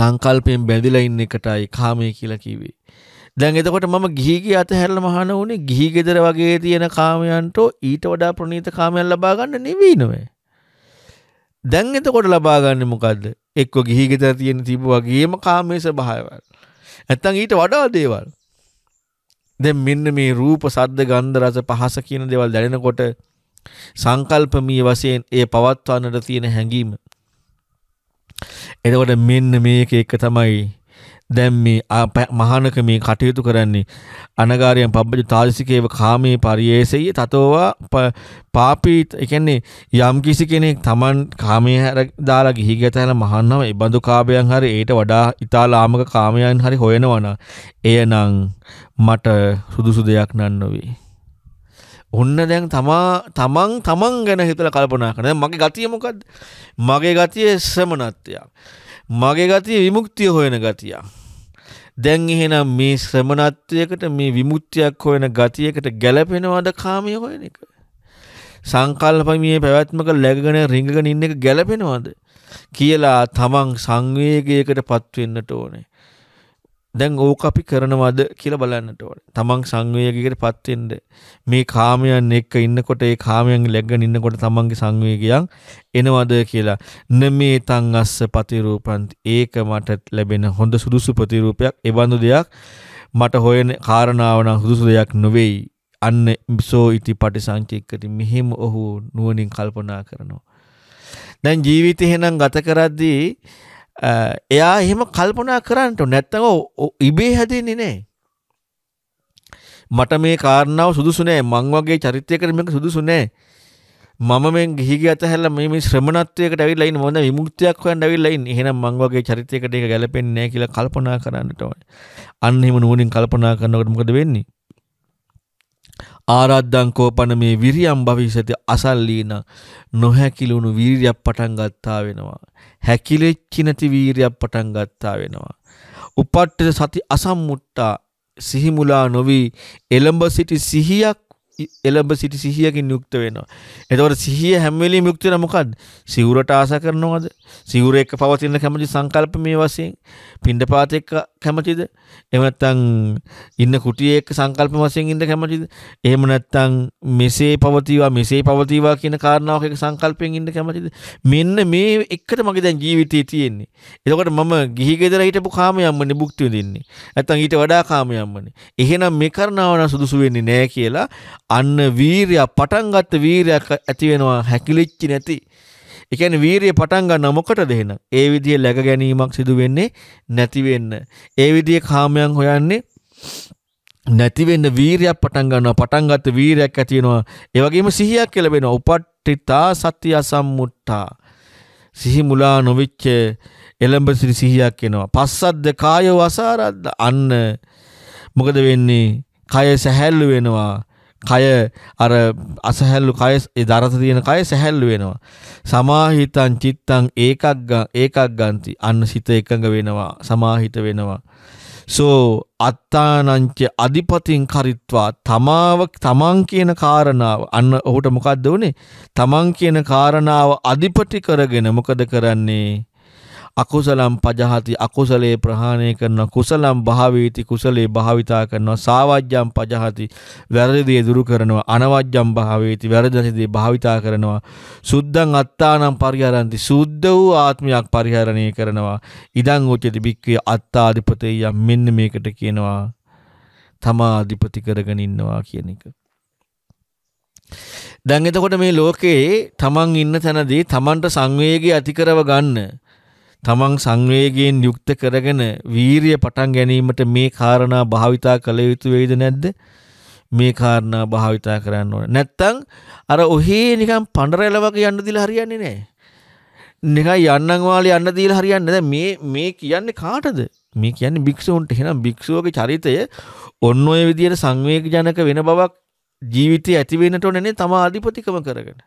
සංකල්පයෙන් බැඳිලා ඉන්න එකටයි කාමය කියලා කිව්වේ. දැන් එතකොට මම ගිහිගේ අතහැරලා මහාන වුණේ ගිහි ගෙදර වගේ තියෙන කාමයන්ට ඊට වඩා ප්‍රණීත කාමයන් ලබා ගන්න නෙවෙයි නෝ. දැන් එතකොට ලබා ගන්න මොකද්ද? එක්ක ගිහි ගෙදර තියෙන තිබු වගේම කාමයේ ස්වභාවයල්. ඇත්තන් ඊට වඩා දේවල් දැන් මෙන්න මේ රූප සද්ද ගන්ධ රස පහස කියන දේවල් දැනෙනකොට සංකල්පමී වශයෙන් ඒ පවත්වන්නට තියෙන හැඟීම එතකොට මෙන්න මේක එක තමයි දැන් මේ මහානක මේ කටයුතු කරන්නේ අනගාරයන් පබ්බජ තාදසිකේව කාමේ පරියේසෙයි තතෝවා පාපී කියන්නේ යම් කිසි කෙනෙක් Taman කාමයේ හැර දාලා ගිහි ගතන මහානම ඒ බඳු කාමයන් හරි ඊට වඩා ඊතාලාමක කාමයන් හරි හොයනවනම් එයනම් මට සුදුසු දෙයක් නන් නොවේ ඔන්න දැන් තමා තමන් තමන් ගැන හිතලා කල්පනා කරන මගේ ගතිය මොකද්ද මගේ ගතිය ශ්‍රමණත්වයක් මගේ ගතිය විමුක්තිය හොයන ගතියක් දැන් එහෙනම් මේ ශ්‍රමණත්වයකට මේ විමුක්තියක් හොයන ගතියකට ගැලපෙනවද කාමය හොයන එක? සංකල්පමය පැවැත්මක läගගෙන රිංගගෙන ඉන්න එක ගැලපෙනවද කියලා තමන් සංවේගයකට පත්වෙන්නට ඕනේ. දැන් ඕක අපි කරනවද කියලා බලන්නට ඕනේ. තමන් සංවේගයකට පත් වෙන්න මේ කාමයන් එක්ක ඉන්නකොට ඒ කාමයන් läගගෙන ඉන්නකොට තමන්ගේ සංවේගයන් එනවද කියලා. නමේ තං අස්ස ප්‍රතිරූපන්ති. ඒක මට ලැබෙන හොඳ සුදුසු ප්‍රතිරූපයක්. එවන්දු දෙයක් මට හොයන කාරණාව නම් සුදුසු දෙයක් නොවේයි. අන්න සෝ ඉති පටිසංචික්කති මෙහෙම ඔහු නුවණින් කල්පනා කරනවා. දැන් ජීවිතේ එහෙනම් ගත කරද්දී එයා එහෙම කල්පනා කරන්නට නැත්තඟ ඉබේ හැදෙන්නේ නෑ මට මේ කාරණාව සුදුසු නෑ මං වගේ චරිතයකට මේක සුදුසු නෑ මම මේ ගිහි ගිය අතහැරලා මේ මේ ශ්‍රමණත්වයකට ඇවිල්ලා ඉන්න මොන විමුක්තියක් හොයන්න ඇවිල්ලා ඉන්නේ එහෙනම් මං වගේ චරිතයකට ඒක ගැලපෙන්නේ නෑ කියලා කල්පනා කරන්නට ඕනේ අන්න එහෙම නුවණින් කල්පනා කරනකොට මොකද වෙන්නේ ආරද්ධංකෝපන මේ විරියම් භවිෂති අසල්ලීන නොහැකිලුණු වීරියක් පටන් ගත්තා වෙනවා. හැකිලෙච්චි නැති වීරියක් පටන් ගත්තා වෙනවා. උපට්ඨ සති අසම්මුට්ටා සිහිමුලා නොවි එළඹ සිටි සිහියක් එළඹ සිටි සිහියකින් යුක්ත වෙනවා. එතවට සිහිය හැම්වෙලි යුක්තින මොකක්ද සිවුරට ආස කරනවද සිවුර එක්ක පවතින කැමති සංකල්ප මේ වසයෙන් පින්ඩ පාත එක්ක කැමතිද එමනත්තං ඉන්න කුටිය එක්ක සංකල්ප වසයෙන් ඉන්න කැමතිද එහෙම නැත්තං මෙසේ පවතිවා මෙසේ පවතිවා කියන කාරණාවක් එක සංකල්පයෙන් ඉන්න කැමතිද මෙන්න මේ එක්කට මගේ දැන් ජීවිතය තියෙන්නේ. එතකොට මම ගිහිගෙදර හිටපු කාමයම්මනේ භුක්ති විඳින්නේ. නැත්තම් ඊට වඩා කාමයම්මනේ. එහෙනම් මේ කරනවන සුදුසු වෙන්නේ නැහැ කියලා අන්න වීරයා පටන් ගත්ත වීරයක් ඇති වෙනවා හැකිලිච්චි නැති. ඒ කියන්නේ වීරිය පටන් ගන්න මොකටද එහෙනම්? ඒ විදිහේ läග ගැනීමක් සිදු වෙන්නේ නැති වෙන්න. ඒ විදිහේ කාමයන් හොයන්නේ නැති වෙන්න වීරියක් පටන් ගන්නවා. පටන් ගත්ත වීරයක් ඇති වෙනවා. ඒ වගේම සිහියක් කියලා වෙනවා. උපට්ඨිතා සත්‍ය අසම්මුට්ඨා. සිහි මුලා නොවිච්ච එළඹ සිටි සිහියක් එනවා. පස්සද්ද කාය වසාරද්ද අන්න මොකද වෙන්නේ? කය සැහැල්ලු වෙනවා. කය අර අසහැල්ලු කය ඒ දරත තියෙන කය සැහැල්ලු වෙනවා. සමාහිතං චිත්තං ඒකග්ගං ඒකග්ගන්ති. අන්න සිත එකඟ වෙනවා. සමාහිත වෙනවා. සෝ අත්තානංච අධිපතින් කරිත්වා තමාව තමන් කියන කාරණාව අන්න ඔහුට මොකක්ද වුනේ තමන් කියන කාරණාව අධිපති කරගෙන මොකද කරන්නේ අකුසලම් පජහති අකුසලේ ප්‍රහාණය කරන කුසලම් භාවීති කුසලේ භාවිතා කරනවා සාවජ්ජම් පජහති වැරදිදේ දුරු කරනවා අනවජ්ජම් භාවීති වැරදසිදේ භාවිතා කරනවා සුද්ධං අත්තානම් පරිහරන්ති සුද්ධ වූ ආත්මයක් පරිහරණය කරනවා ඉදං උච්චති භික්ඛවේ අත්තාධිපතේය මෙන්න මේකට කියනවා තමා අධිපති කරගෙන ඉන්නවා කියන එක දැන් එතකොට මේ ලෝකයේ තමන් ඉන්න තැනදී තමන්ට සංවේගය ඇති කරව ගන්න තමන් සංවේගයෙන් යුක්ත කරගෙන වීරිය පටන් ගැනීමට මේ කාරණා භාවිතා කළ යුතු වෙයිද නැද්ද? මේ කාරණා භාවිතා කරන්න ඕනේ. නැත්තම් අර ඔහේ නිකන් පඬරැල වගේ යන්න දීලා හරියන්නේ නැහැ. නිකන් යන්නන් වාලේ යන්න දීලා හරියන්නේ නැහැ. මේ මේ කියන්නේ කාටද? මේ කියන්නේ භික්ෂූන්ට. එහෙනම් භික්ෂුවගේ චරිතය ඔන්න ඔය විදියට සංවේගජනක වෙන බවක් ජීවිතය ඇති වෙන්නට ඕනේ නේ තමා අධිපතිකම කරගෙන.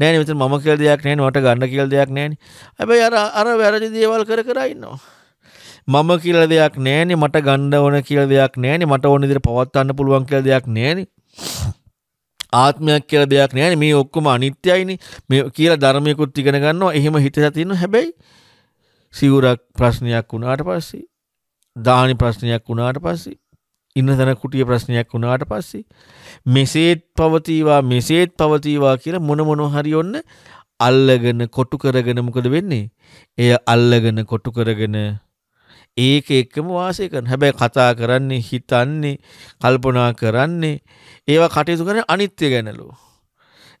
නෑන මෙත මම කියල දෙයක් නෑ නොට ගන්න කියල් දෙයක් නෑන ඇබයි අර අර වැරජ දේවල් කර කරන්නවා. මම කියල දෙයක් නෑනේ මට ගණ්ඩ ඕන කියල දෙයක් නෑනේ මට ඕන දිර පවත්වන්න පුළුවන් කියල දෙයක් නෑනේ. ආත්මයක් කියල දෙයක් නෑන මේ ඔක්කොම අනිත්‍යයිනි මේ කියලා ධර්මයකුත් ඉගෙන ගන්නවා එහෙම හිත තින්න හැබැයි සිවුරක් ප්‍රශ්නයක් වුණාට පස්සේ දානි ප්‍රශ්නයක් වුණාට පස්සේ ඉන්න තැන කුටිය ප්‍රශ්නයක් වුණාට පස්සේ මෙසේත් පවතීවා මෙසේත් පවතීවා කියලා මොන මොනෝ හරි ඔන්න අල්ලගෙන කොටු කරගෙන මොකද වෙන්නේ? එය අල්ලගෙන කොටු කරගෙන ඒක එක්කම වාසය කරන. හැබැයි කතා කරන්නේ, හිතන්නේ, කල්පනා කරන්නේ ඒවා කටයුතු කරන්නේ අනිත්‍ය ගැනලු.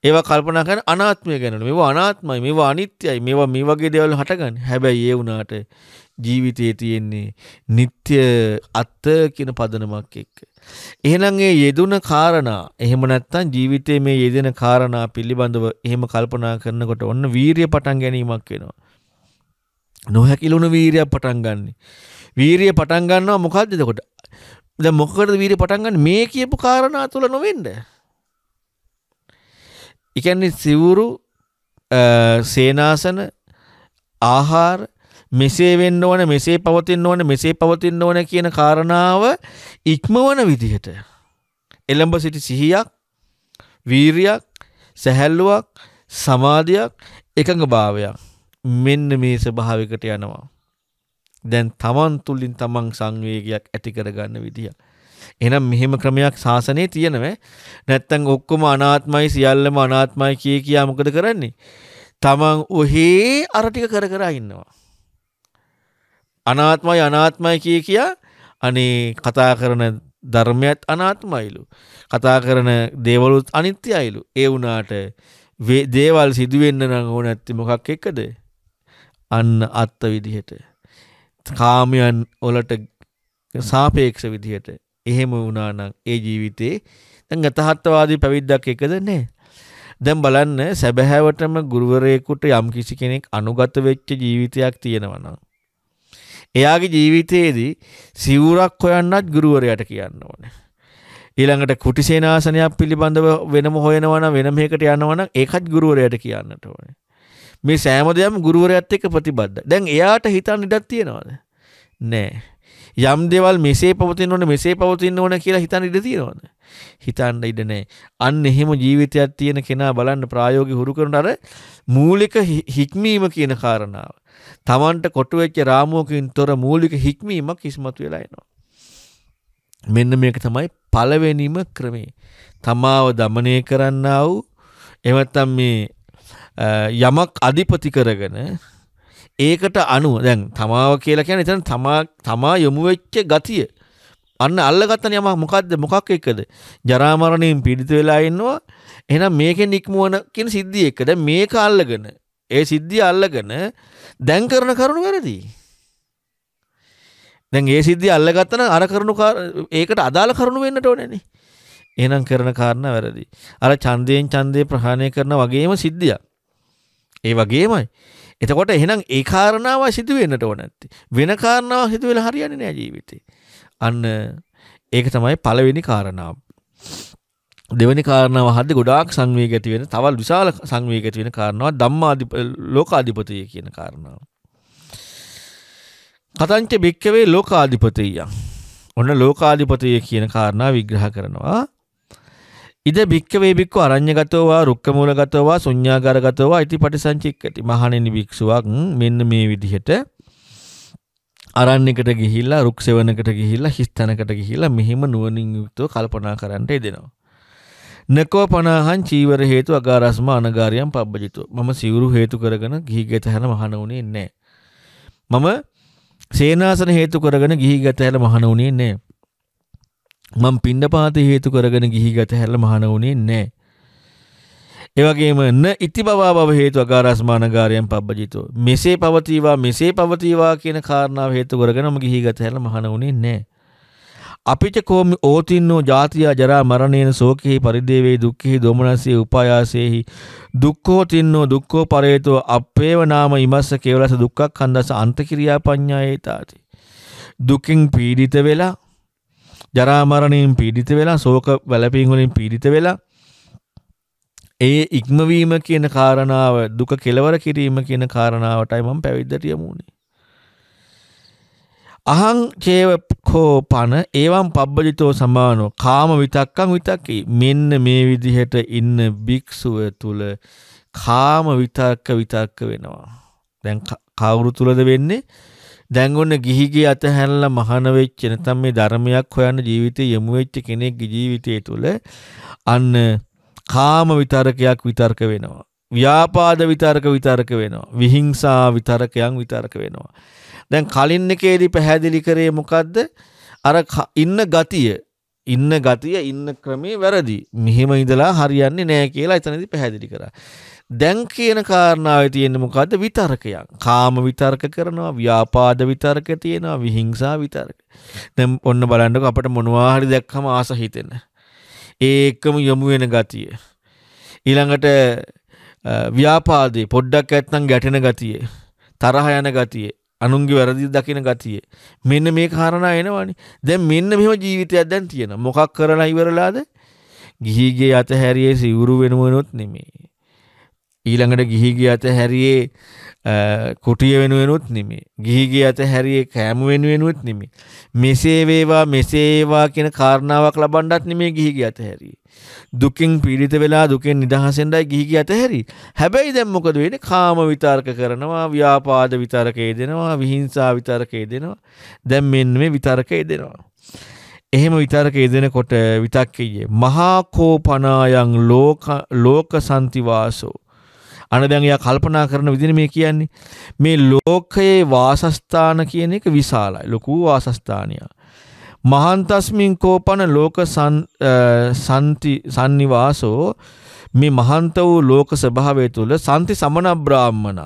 ඒවා කල්පනා කරන අනාත්මය ගැනලු. මේවා අනාත්මයි, මේවා අනිත්‍යයි, මේවා මේ වගේ දේවල් හටගන්නේ. හැබැයි ඒ වුණාට ජීවිතයේ තියෙන්නේ නিত্য අත්ත කියන පදනමක් එක්ක. එහෙනම් ඒ යෙදුන කාරණා එහෙම නැත්නම් ජීවිතයේ මේ යෙදෙන කාරණා පිළිබඳව එහෙම කල්පනා කරනකොට ඔන්න වීරිය පටන් ගැනීමක් වෙනවා. නොහැකිලුණු වීරියක් පටන් ගන්න. වීරිය පටන් ගන්නවා මොකද්ද එතකොට? දැන් මොකකටද වීරිය පටන් ගන්න මේ කියපු කාරණා තුල නොවෙන්න. ඒ කියන්නේ සිවුරු සේනාසන ආහාර මෙසේ වෙන්න ඕන මෙසේ පවතින්න ඕන මෙසේ පවතින්න ඕන කියන කාරණාව ඉක්මවන විදිහට එළඹ සිටි සිහියක් වීරියක් සැහැල්ලුවක් සමාධියක් එකඟ භාවයක් මෙන්න මේ ස්වභාවයකට යනවා. දැන් තමන් තුලින් තමන් සංවේගයක් ඇති කරගන්න විදිය. එහෙනම් මෙහෙම ක්‍රමයක් සාසනයේ තියෙනවෑ. නැත්තම් ඔක්කොම අනාත්මයි සියල්ලම අනාත්මයි කිය කියා මොකද කරන්නේ? තමන් ඔහේ අර ටික කර කර ඉන්නවා. අනාත්මයි අනාත්මයි කිය කියා අනේ කතා කරන ධර්මයත් අනාත්මයිලු. කතා කරන දේවලුත් අනිත්‍යයිලු. ඒ වුණාට දේවල් සිදුවෙන්න නම් ඕන ඇත්ති මොකක් එක්කද? අන්න අත්ත විදිහට. කාමයන් වලට සාපේක්ෂ විදිහට. එහෙම වුණා නම් ඒ ජීවිතේ දැන් යථාර්ථවාදී පැවිද්දක් එකද නැහැ. දැන් බලන්න සැබෑවටම ගුරුවරයෙකුට යම් කිසි කෙනෙක් අනුගත වෙච්ච ජීවිතයක් තියෙනවා නම් එයාගේ ජීවිතයේදී සිවුරක් හොයන්නත් ගුරුවරයාට කියන්න ඕනේ. ඊළඟට කුටිසේනාසනයක් පිළිබඳව වෙනම හොයනවනම් වෙන මේකට යනවනම් ඒකත් ගුරුවරයාට කියන්නට ඕනේ. මේ සෑම දෙයක්ම ගුරුවරයාත් එක්ක ප්‍රතිබද්ධ. දැන් එයාට හිතන්න ඉඩක් තියනවද? නෑ. යම් දේවල් මෙසේ පවතින්න ඕන මෙසේ පවතින්න ඕන කියලා හිතන්න ඉඩ තියෙනවද? හිතන්න ඉඩ නැහැ. අන්න එහෙම ජීවිතයක් තියෙන කෙනා බලන්න ප්‍රායෝගික හුරු කරන අර මූලික හික්මීම කියන කාරණාව. තමන්ට කොටු වෙච්ච රාමුවකින් තොර මූලික හික්මීමක් ඉස්මතු වෙලා එනවා. මෙන්න මේක තමයි පළවෙනිම ක්‍රමේ. තමාව দমনය කරන්නා වූ එහෙම මේ යමක් අධිපති කරගෙන ඒකට අනුව දැන් තමාව කියලා කියන්නේ එතන තමා තමා යොමු වෙච්ච ගතිය. අන්න අල්ලගත්තන යම මොකක්ද මොකක් එක්කද ජරා මරණයෙන් පීඩිත වෙලා ඉන්නවා. එහෙනම් මේකෙන් ඉක්මවන කියන සිද්ධිය එක්ක දැන් මේක අල්ලගෙන ඒ සිද්ධිය අල්ලගෙන දැන් කරන කරුණු වැරදි. දැන් ඒ සිද්ධිය අල්ලගත්තන අර කරනු ඒකට අදාළ කරුණු වෙන්නට ඕනනේ. එහෙනම් කරන කාරණා වැරදි. අර ඡන්දයෙන් ඡන්දේ ප්‍රහාණය කරන වගේම සිද්ධියක්. ඒ වගේමයි. එතකොට එහෙනම් ඒ කාරණාව සිදු වෙන්නට ඕන නැත්තේ. වෙන කාරණාවක් සිදු වෙලා හරියන්නේ නැහැ ජීවිතේ. අන්න ඒක තමයි පළවෙනි කාරණාව. දෙවනි කාරණාව හද ගොඩාක් සංවේග ඇති වෙන තවල් විශාල සංවේග ඇති වෙන කාරණාව ධම්මාධිප ලෝකාධිපතිය කියන කාරණාව. කතංච භික්කවේ ලෝකාධිපතිය. ඔන්න ලෝකාධිපතිය කියන කාරණා විග්‍රහ කරනවා. ඉද භික්කවේ බික්කු අරඤ්‍යගතවා රුක්කමූලගතවා ශුඤ්ඤාගාරගතවා ඉතිපටි සංචික්කති මහණෙනි භික්ෂුවක් මෙන්න මේ විදිහට අරණ්‍යකට ගිහිල්ලා රුක් සෙවණකට ගිහිල්ලා හිස් තැනකට ගිහිල්ලා මෙහිම නුවණින් යුක්තව කල්පනා කරන්නට දෙනවා. නකෝ පනාහං චීවර හේතු අගාරස්ම අනගාරියම් පබ්බජිතු. මම සිවුරු හේතු කරගෙන ගිහි ගැතහැල මහණ වුණේ නැහැ. මම සේනාසන හේතු කරගෙන ගිහි ගැතහැල මහණ වුණේ නැහැ. මම පිණ්ඩපාත හේතු කරගෙන ගිහි ගැතහැල මහණ වුණේ නැහැ. ඒ වගේම න ඉතිබවා බව හේතු අගාරස්මානගාරයන් පබ්බජිතෝ. මෙසේ පවතිවා මෙසේ පවතිවා කියන කාරණාව හේතු කරගෙන මම ගිහි ගැතහැල මහණ වුණේ නැහැ. අපිට කෝම ඕතින්නෝ ජාතියා ජරා මරණයන සෝකෙහි පරිදේවේ දුක්ඛෙහි දොමනසේ උපායාසෙහි දුක්ඛෝ තින්නෝ දුක්ඛෝ පරේතෝ අපේව නාම ඉමස්ස කේවලස දුක්ඛක් කන්දස අන්තකිරියා පඤ්ඤායේතාති දුකින් පීඩිත වෙලා ජරා මරණයෙන් පීඩිත වෙලා ශෝක වැළපීම් වලින් පීඩිත වෙලා ඒ ඉක්මවීම කියන කාරණාව දුක කෙලවර කිරීම කියන කාරණාවටයි මම පැවිද්දට යමුනේ අහං චේවකෝ පන ඒවම් පබ්බජිතෝ සමානෝ කාම විතක්කං විතක්කී මෙන්න මේ විදිහට ඉන්න භික්ෂුව තුල කාම විතක්ක විතක්ක වෙනවා. දැන් කවුරු තුලද වෙන්නේ? දැන් ඔන්න ගිහිගේ අතහැරලා මහාන වෙච්ච නැත්නම් මේ ධර්මයක් හොයන ජීවිතේ යමු වෙච්ච කෙනෙක්ගේ ජීවිතය තුල අන්න කාම විතරකයක් විතර්ක වෙනවා. ව්‍යාපාද විතරක විතරක වෙනවා. විහිංසා විතරකයන් විතරක වෙනවා. දැන් කලින් එකේදී පැහැදිලි කරේ මොකද්ද? අර ඉන්න ගතිය, ඉන්න ගතිය, ඉන්න ක්‍රමේ වැරදි. මෙහෙම ඉඳලා හරියන්නේ නැහැ කියලා එතනදී පැහැදිලි කරා. දැන් කියන කාරණාවේ තියෙන්නේ මොකද්ද? විතරකයන්. කාම විතරක කරනවා, ව්‍යාපාද විතරක තියෙනවා, විහිංසා විතරක. දැන් ඔන්න බලන්නකො අපිට මොනවා හරි දැක්කම ආස හිතෙන. ඒකම යොමු වෙන ගතිය. ඊළඟට ව්‍යාපාදේ පොඩ්ඩක් ඇත්නම් ගැටෙන ගතියේ තරහ යන ගතියේ අනුන්ගේ වැරදි දකින ගතියේ මෙන්න මේ කාරණා එනවනේ දැන් මෙන්න මෙහෙම ජීවිතයක් දැන් තියෙනවා මොකක් කරලා ඉවරලාද ගිහිගේ අතහැරියේ සිවුරු වෙනුවෙනොත් නෙමෙයි ඊළඟට ගිහිගේ අතහැරියේ කුටිය වෙනුවෙනුත් නිමේ ගිහිගිය අත හැරියේ කෑම වෙනුවෙනුත් නිමේ මෙසේ වේවා මෙසේ වේවා කියන කාරණාවක් ලබන්නත් නිමේ ගිහිගිය අත හැරියේ දුකින් පීඩිත වෙලා දුකෙන් නිදහසෙන්ඩයි ගිහිගිය අත හැරි හැබැයි දැන් මොකද වෙන්නේ කාම විතර්ක කරනවා ව්‍යාපාද විතර්කයේ දෙනවා විහිංසා විතර්කයේ දෙනවා දැන් මෙන්න මේ විතර්කයේ දෙනවා එහෙම විතර්කයේ දෙනකොට විතක්කයේ මහා කෝපනායන් ලෝක ලෝක සම්තිවාසෝ අන දැන් එයා කල්පනා කරන විදිහනේ මේ කියන්නේ. මේ ලෝකයේ වාසස්ථාන කියන එක විශාලයි. ලොකු වාසස්ථානය. මහන්තස්මින් කෝපන ලෝක සන්ති sannivaso මේ මහන්ත වූ ලෝක ස්වභාවය තුල සන්ති සමන බ්‍රාහ්මණ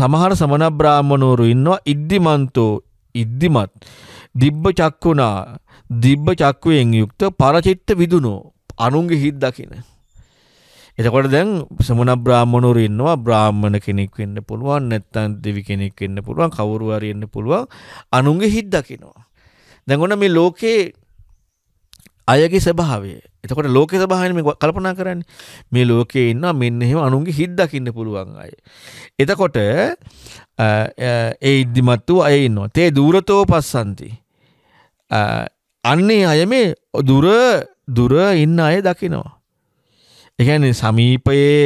සමහර සමන බ්‍රාහ්මණෝරු ඉන්නවා ඉද්දිමන්තෝ ඉද්දිමත් දිබ්බ චක්කුණා දිබ්බ චක්කුවෙන් යුක්ත පරචිත්ත විදුනෝ අනුන්ගේ හිත් දකින එතකොට දැන් සමුණ බ්‍රාහ්මණවරු ඉන්නවා බ්‍රාහ්මණ කෙනෙක් වෙන්න පුළුවන් නැත්නම් දෙවි කෙනෙක් වෙන්න පුළුවන් කවුරු හරි වෙන්න පුළුවන් අනුන්ගේ හිත් දකිනවා. දැන් ඔන්න මේ ලෝකේ අයගේ ස්වභාවය. එතකොට ලෝක ස්වභාවයෙන් මේ කල්පනා කරන්නේ. මේ ලෝකේ ඉන්නවා මෙන්න එහෙම අනුන්ගේ හිත් දකින්න පුළුවන් අය. එතකොට ඒ ඉද්දිමත් වූ අය ඉන්නවා. තේ දුරතෝ පස්සන්ති. අන්නේ අය මේ දුර දුර ඉන්න අය දකිනවා. එකන්නේ සමීපයේ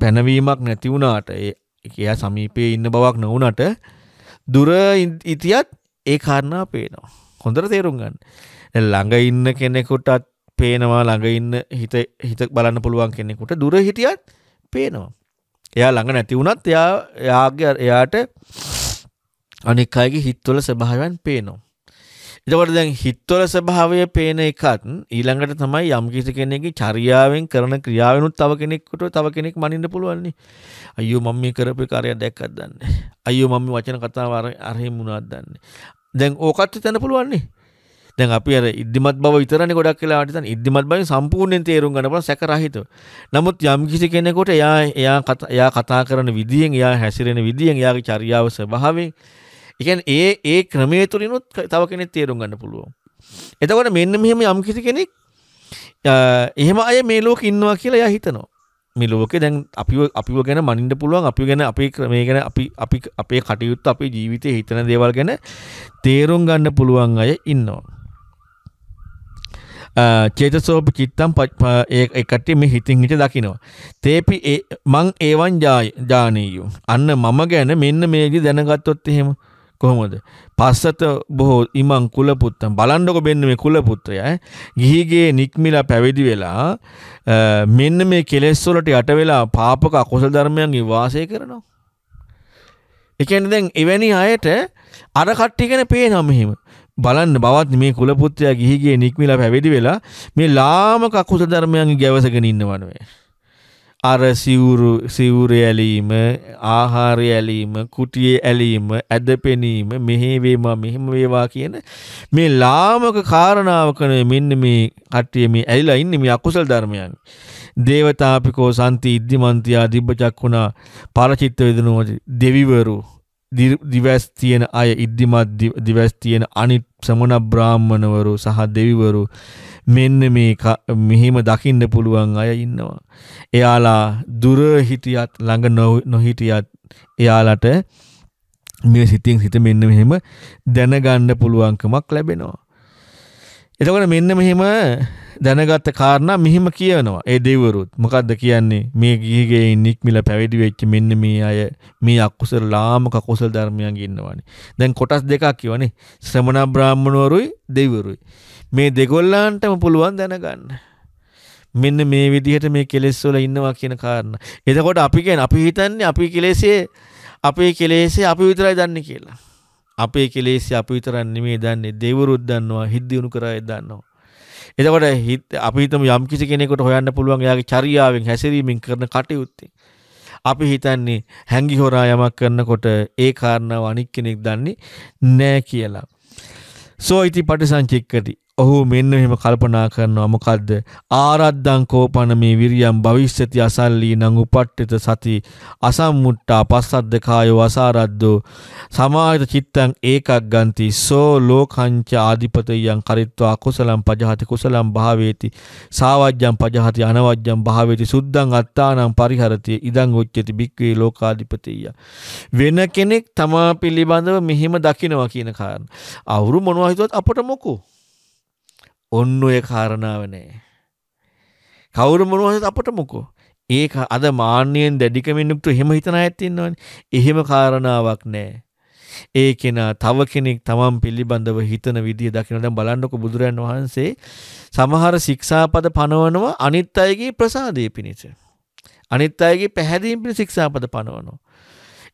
පැනවීමක් නැතිවුණාට එයා සමීපය ඉන්න බවක් නොවනට දුර ඉතියත් ඒ කාරණා පේනවා. හොඳර තේරුම් ගන්න. ළඟ ඉන්න කෙනෙකුටත් පේනවා ළඟ ඉන්න හිත හිත බලන්න පුළුවන් කෙනෙකුට දුර හිටියත් පේනවා. එයා ළඟ නැති වුණත් එයා එයාගේ එයාට අනික් අයගේ හිත්වල ස්වභාවයන් පේනවා. එතකොට දැන් හිත්වල ස්වභාවය පේන එකත් ඊළඟට තමයි යම් කිසි කෙනෙක්ගේ චර්යාවෙන් කරන ක්‍රියාවෙනුත් තව කෙනෙක්ට තව කෙනෙක් මනින්න පුළුවන් නේ. අයියෝ මම මේ කරපු කාර්යයක් දැක්කත් දන්නේ. අයියෝ මම වචන කතාව අරහින් වුණාද දන්නේ. දැන් ඕකත් හිතන්න පුළුවන් නේ. දැන් අපි අර ඉද්ධිමත් බව විතරනේ ගොඩක් වෙලාවට දැන් ඉද්ධිමත් බවෙන් සම්පූර්ණයෙන් තේරුම් ගන්න පුළුවන් සැක රහිතව. නමුත් යම් කිසි කෙනෙකුට එයා එයා කතා කරන විදියෙන් එයා හැසිරෙන විදියෙන් එයාගේ චර්යාව ස්වභාවයෙන් එකන් ඒ ඒ ක්‍රමේ තුරිනුත් තව කෙනෙක් තේරුම් ගන්න පුළුවන්. එතකොට මෙන්න මෙහෙම යම් කිසි කෙනෙක් එහෙම අය මේ ලෝක ඉන්නවා කියලා එයා හිතනවා. මේ ලෝකේ දැන් අපිව අපිව ගැන මනින්න පුළුවන් අපිව ගැන අපේ ක්‍රමේ ගැන අපි අපි අපේ කටයුත්ත අපේ ජීවිතේ හිතන දේවල් ගැන තේරුම් ගන්න පුළුවන් අය ඉන්නවා. චේතසෝප චිත්තම් ඒකට මේ හිතින් හිට දකිනවා. තේපි මං ඒවන් ජානීයු. අන්න මම ගැන මෙන්න මේදි දැනගත්තොත් එහෙම කොහොමද පස්සත බොහෝ ඉමං කුලපුත්තන් බලන්නක බෙන්න මේ කුලපුත්‍රය ගිහිගේ නික්මිලා පැවිදි වෙලා මෙන්න මේ කෙලෙස්වලට යට වෙලා පාපක අකුසල ධර්මයන්ගේ වාසය කරනවා. එකන දැන් එවැනි අයට අර කට්ටිගෙන පේනවා මෙහෙම. බලන්න බවත් මේ කුලපුත්‍රයා ගිහිගේ නික්මිලා පැවිදි වෙලා මේ ලාමක අකුසල ධර්මයන්ගේ ගැවසගෙන ඉන්නවනේ. අර සිවුරු සිවුර ඇලීම ආහාරය ඇලීම කුටියේ ඇලීම ඇදපෙනීම මෙහෙ වේවා මෙහෙම වේවා කියන මේ ලාමක කාරණාවක මෙන්න මේ කට්ටිය මේ ඇලිලා ඉන්නේ මේ අකුසල ධර්මයන් දේවතාපිකෝ සම්ති ඉද්ධිමන්තියා දිබ්බචක්කුණා පරචිත්ත වේදනෝ දෙවිවරු දිවස් තියෙන අය ඉද්ධිමත් දිවස් තියෙන අනිත් සමන බ්‍රාහ්මණවරු සහ දෙවිවරු මෙන්න මේ මෙහෙම දකින්න පුළුවන් අය ඉන්නවා. එයාලා දුර හිටියත් ළඟ නොහිටියත් එයාලට මේ සිතින් හිත මෙන්න මෙහෙම දැනගන්න පුළුවන්කමක් ලැබෙනවා. එතකොට මෙන්න මෙහෙම දැනගත්ත කාරණා මෙහෙම කියනවා ඒ දෙවරුත් මොකක්ද කියන්නේ මේ ගිහිගේ නික්මිල පැවිදි වෙච්ච මෙන්න මේ අය මේ අකුසල ලාමක කුසල ධර්මයන් ඉන්නවානේ. දැන් කොටස් දෙකක් කියවනේ ශ්‍රමණ බ්‍රාහ්මණවරුයි දෙවිවරුයි. මේ දෙගොල්ලන්ටම පුළුවන් දැනගන්න. මෙන්න මේ විදිහට මේ කෙලෙස් වල ඉන්නවා කියන කාරණා. එතකොට අපි කියන්නේ අපි හිතන්නේ අපි කෙලෙසේ අපේ කෙලෙසේ අපි විතරයි දන්නේ කියලා. අපේ කෙලෙසේ අපි විතරක් නෙමෙයි දන්නේ දෙවරුත් දන්නවා හිද්දිනු කරාය දන්නවා. එතකොට හිත අපි හිතමු යම් කිසි කෙනෙකුට හොයන්න පුළුවන් එයාගේ චර්යාවෙන් හැසිරීමෙන් කරන කටයුත්තෙන්. අපි හිතන්නේ හැංගි හොරා යමක් කරනකොට ඒ කාරණාව අනික් කෙනෙක් දන්නේ නෑ කියලා. සෝ ඉති පටිසංචික්කටි ඔහු මෙන්න එහෙම කල්පනා කරනවා මොකද්ද ආරද්දං කෝපන මේ විරියම් භවිෂ්‍යති අසල්ලී නං උපට්ඨිත සති අසම්මුට්ටා පස්සද්ද කායෝ අසාරද්දෝ සමාහිත චිත්තං ඒකක් ගන්ති සෝ ලෝකංච ආධිපතයන් කරිත්වා කුසලම් පජහති කුසලම් භාවේති සාවජ්ජං පජහති අනවජ්ජං භාවේති සුද්ධං අත්තානං පරිහරති ඉදං උච්චති බික්කේ ලෝකාධිපතිය වෙන කෙනෙක් තමා පිළිබඳව මෙහෙම දකිනවා කියන කාරණා අවුරු මොනවා හිතුවත් අපට මොකෝ ඔන්න ඔය කාරණාව නෑ. කවුරු මොනවද අපට මොකෝ? ඒක අද මාන්නයෙන් දැඩිකමින් යුක්ත එහෙම හිතන අයත් ඉන්නවනේ. එහෙම කාරණාවක් නෑ. ඒ කෙනා තව කෙනෙක් තමන් පිළිබඳව හිතන විදිය දකින්න දැන් බලන්නකො බුදුරයන් වහන්සේ සමහර ශික්ෂාපද පනවනවා අනිත් අයගේ ප්‍රසාදයේ පිණිස. අනිත් අයගේ පැහැදීම් පිණිස ශික්ෂාපද පනවනවා.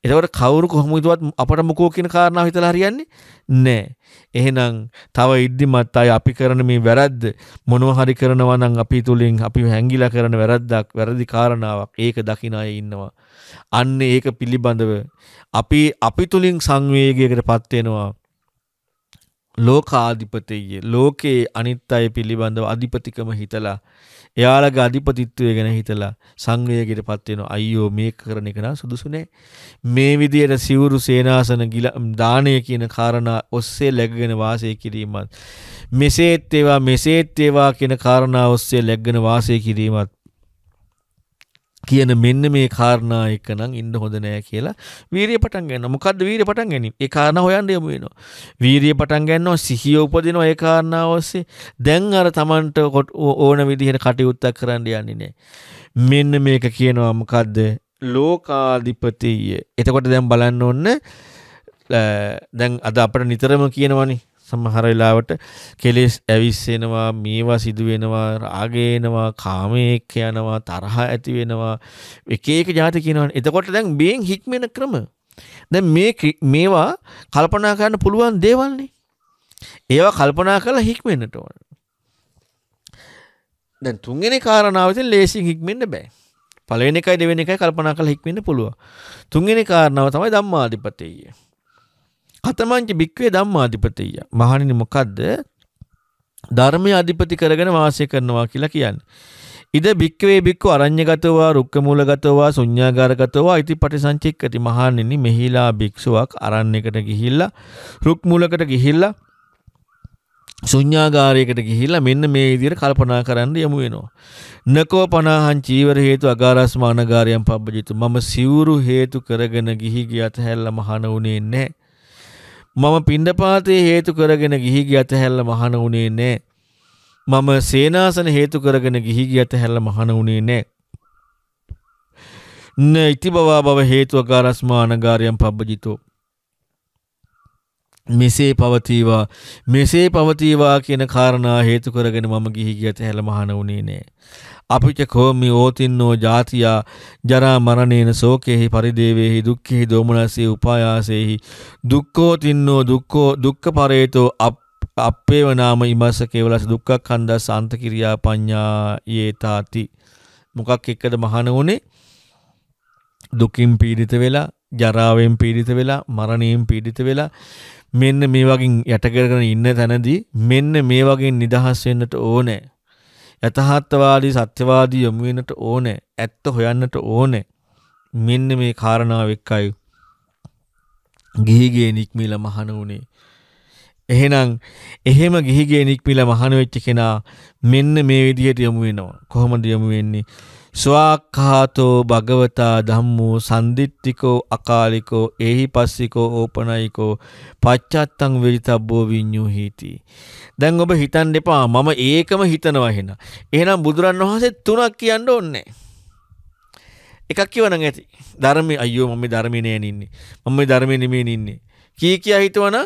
එතකොට කවුරු කොහොම හිතුවත් අපට මොකෝ කියන කාරණාව හිතලා හරියන්නේ නැහැ. එහෙනම් තව ඉද්දිමත් අය අපි කරන මේ වැරද්ද මොනවා හරි කරනවා නම් අපි තුලින් අපි හැංගිලා කරන වැරද්දක් වැරදි කාරණාවක් ඒක දකින අය ඉන්නවා. අන්න ඒක පිළිබඳව අපි අපි තුලින් සංවේගයකටපත් වෙනවා. ලෝකාධිපතිය ලෝකයේ අනිත් අය පිළිබඳව අධිපතිකම හිතලා එයාලගේ අධිපතිත්වය ගැන හිතලා සංවේගයට පත් වෙනවා අයියෝ මේක කරන එක නම් සුදුසු නෑ මේ විදියට සිවුරු සේනාසන දාණය කියන කාරණා ඔස්සේ läගගෙන වාසය කිරීමත් මෙසේත් ඒවා මෙසේත් ඒවා කියන කාරණා ඔස්සේ läගගෙන වාසය කිරීමත් කියන මෙන්න මේ කාරණා එක නම් ඉන්න හොඳ නෑ කියලා වීරිය පටන් ගන්නවා. මොකද්ද වීරිය පටන් ගැනීම? ඒ කාරණා හොයන්න යමු වෙනවා. වීරිය පටන් ගන්නවා සිහිය උපදිනවා ඒ කාරණා ඔස්සේ. දැන් අර Tamanට ඕන විදිහට කටයුත්තක් කරන්න යන්නේ නෑ. මෙන්න මේක කියනවා මොකද්ද? ලෝකාධිපතිය. එතකොට දැන් බලන්න ඕන්න දැන් අද අපිට නිතරම කියනවනේ සමහර වෙලාවට කෙලෙස් ඇවිස්සෙනවා මේවා සිදු වෙනවා රාගේනවා කාමයේක යනවා තරහ ඇති වෙනවා එක එක જાති කියනවනේ එතකොට දැන් බියෙන් හික්මෙන ක්‍රම දැන් මේ මේවා කල්පනා කරන්න පුළුවන් දේවල්නේ ඒවා කල්පනා කරලා හික්මෙන්නට ඕන. දැන් තුන්වෙනි කාරණාව ඉතින් ලේසියෙන් හික්මෙන්න බෑ. පළවෙනි එකයි දෙවෙනි එකයි කල්පනා කරලා හික්මෙන්න පුළුවන්. තුන්වෙනි කාරණාව තමයි ධම්මාධිපතිය. කතමංච භික්වේ ධම්මාධිපතිය. මහණනි මොකක්ද ධර්මය අධිපති කරගෙන වාසය කරනවා කියලා කියන්න. ඉද භික්වේ බික්කු අරං්‍යගතවා රුක්කමූලගතවා සුඥාගාරගතවා අයිති පටි සංචික්කති මහණෙනි මෙහිලා භික්ෂුවක් අරන්නකට ගිහිල්ලා රුක්මූලකට ගිහිල්ලා සුඥාගාරයකට ගිහිල්ලා මෙන්න මේ විදිහට කල්පනා කරන්න යමු වෙනවා. නකෝ පනාහං චීවර හේතු අගාරස්මානගාරයන් පබ්බජිතු මම සිවුරු හේතු කරගෙන ගිහි ගියත් හැල්ලා මහණ උනේ නැහැ. මම පිණ්ඩපාතයේ හේතු කරගෙන ගිහි ගියත හැල්ල මහන වුණේ නෑ. මම සේනාසන හේතු කරගෙන ගිහි ගියත හැල්ල මහන වුණේ නෑ. න ඉතිබවා බව හේතුව ගාරස්මා අනගාරයම් පබ්බජිතෝ. මෙසේ පවතිවා මෙසේ පවතිවා කියන කාරණා හේතු කරගෙන මම ගිහි ගියත හැල මහන වුණේ නෑ. අපිච කෝමි ඕතින්නෝ ජාතියා ජරා මරණේන සෝකේහි පරිදේවේහි දුක්ඛේහි දෝමනසේ උපායාසේහි දුක්ඛෝතින්නෝ දුක්ඛෝ දුක්ඛ පරේතෝ අප්පේව නාම ඉමස්ස කේවලස දුක්ඛ කන්දස් අන්ත කිරියා පඤ්ඤා යේතාති මොකක් එක්කද මහාන උනේ දුකින් පීඩිත වෙලා ජරාවෙන් පීඩිත වෙලා මරණයෙන් පීඩිත වෙලා මෙන්න මේ වගේ යට කරගෙන ඉන්න තැනදී මෙන්න මේ වගේ නිදහස් වෙන්නට ඕනේ යථහත්වාදී සත්‍යවාදී යොමුවෙනට ඕනෑ ඇත්ත හොයන්නට ඕනෑ මෙන්න මේ කාරණාව එක්කයි ගිහිගේ නික්මිල මහන වුණේ. එහෙනම් එහෙම ගිහිගේ නික්මිල මහන වෙච්ච කෙනා මෙන්න මේ විදිහට යමු වෙනවා. කොහොමද යමු වෙන්නේ? ස්වාක්ඛාතෝ භගවතා ධම්මෝ සන්දිට්ඨිකෝ අකාලිකෝ ඒහි පස්සිකෝ ඕපනයිකෝ පච්චත්තං විරිතබ්බෝ විඤ්ඤුහීති දැන් ඔබ හිතන්න එපා මම ඒකම හිතනවා එහෙනම් එහෙනම් බුදුරන් වහන්සේ තුනක් කියන්න ඕනේ එකක් කියවනම් ඇති ධර්මයේ අයියෝ මම මේ ධර්මයේ නෑනේ ඉන්නේ මම මේ ධර්මයේ නෙමෙයි ඉන්නේ කී කියා හිතවනම්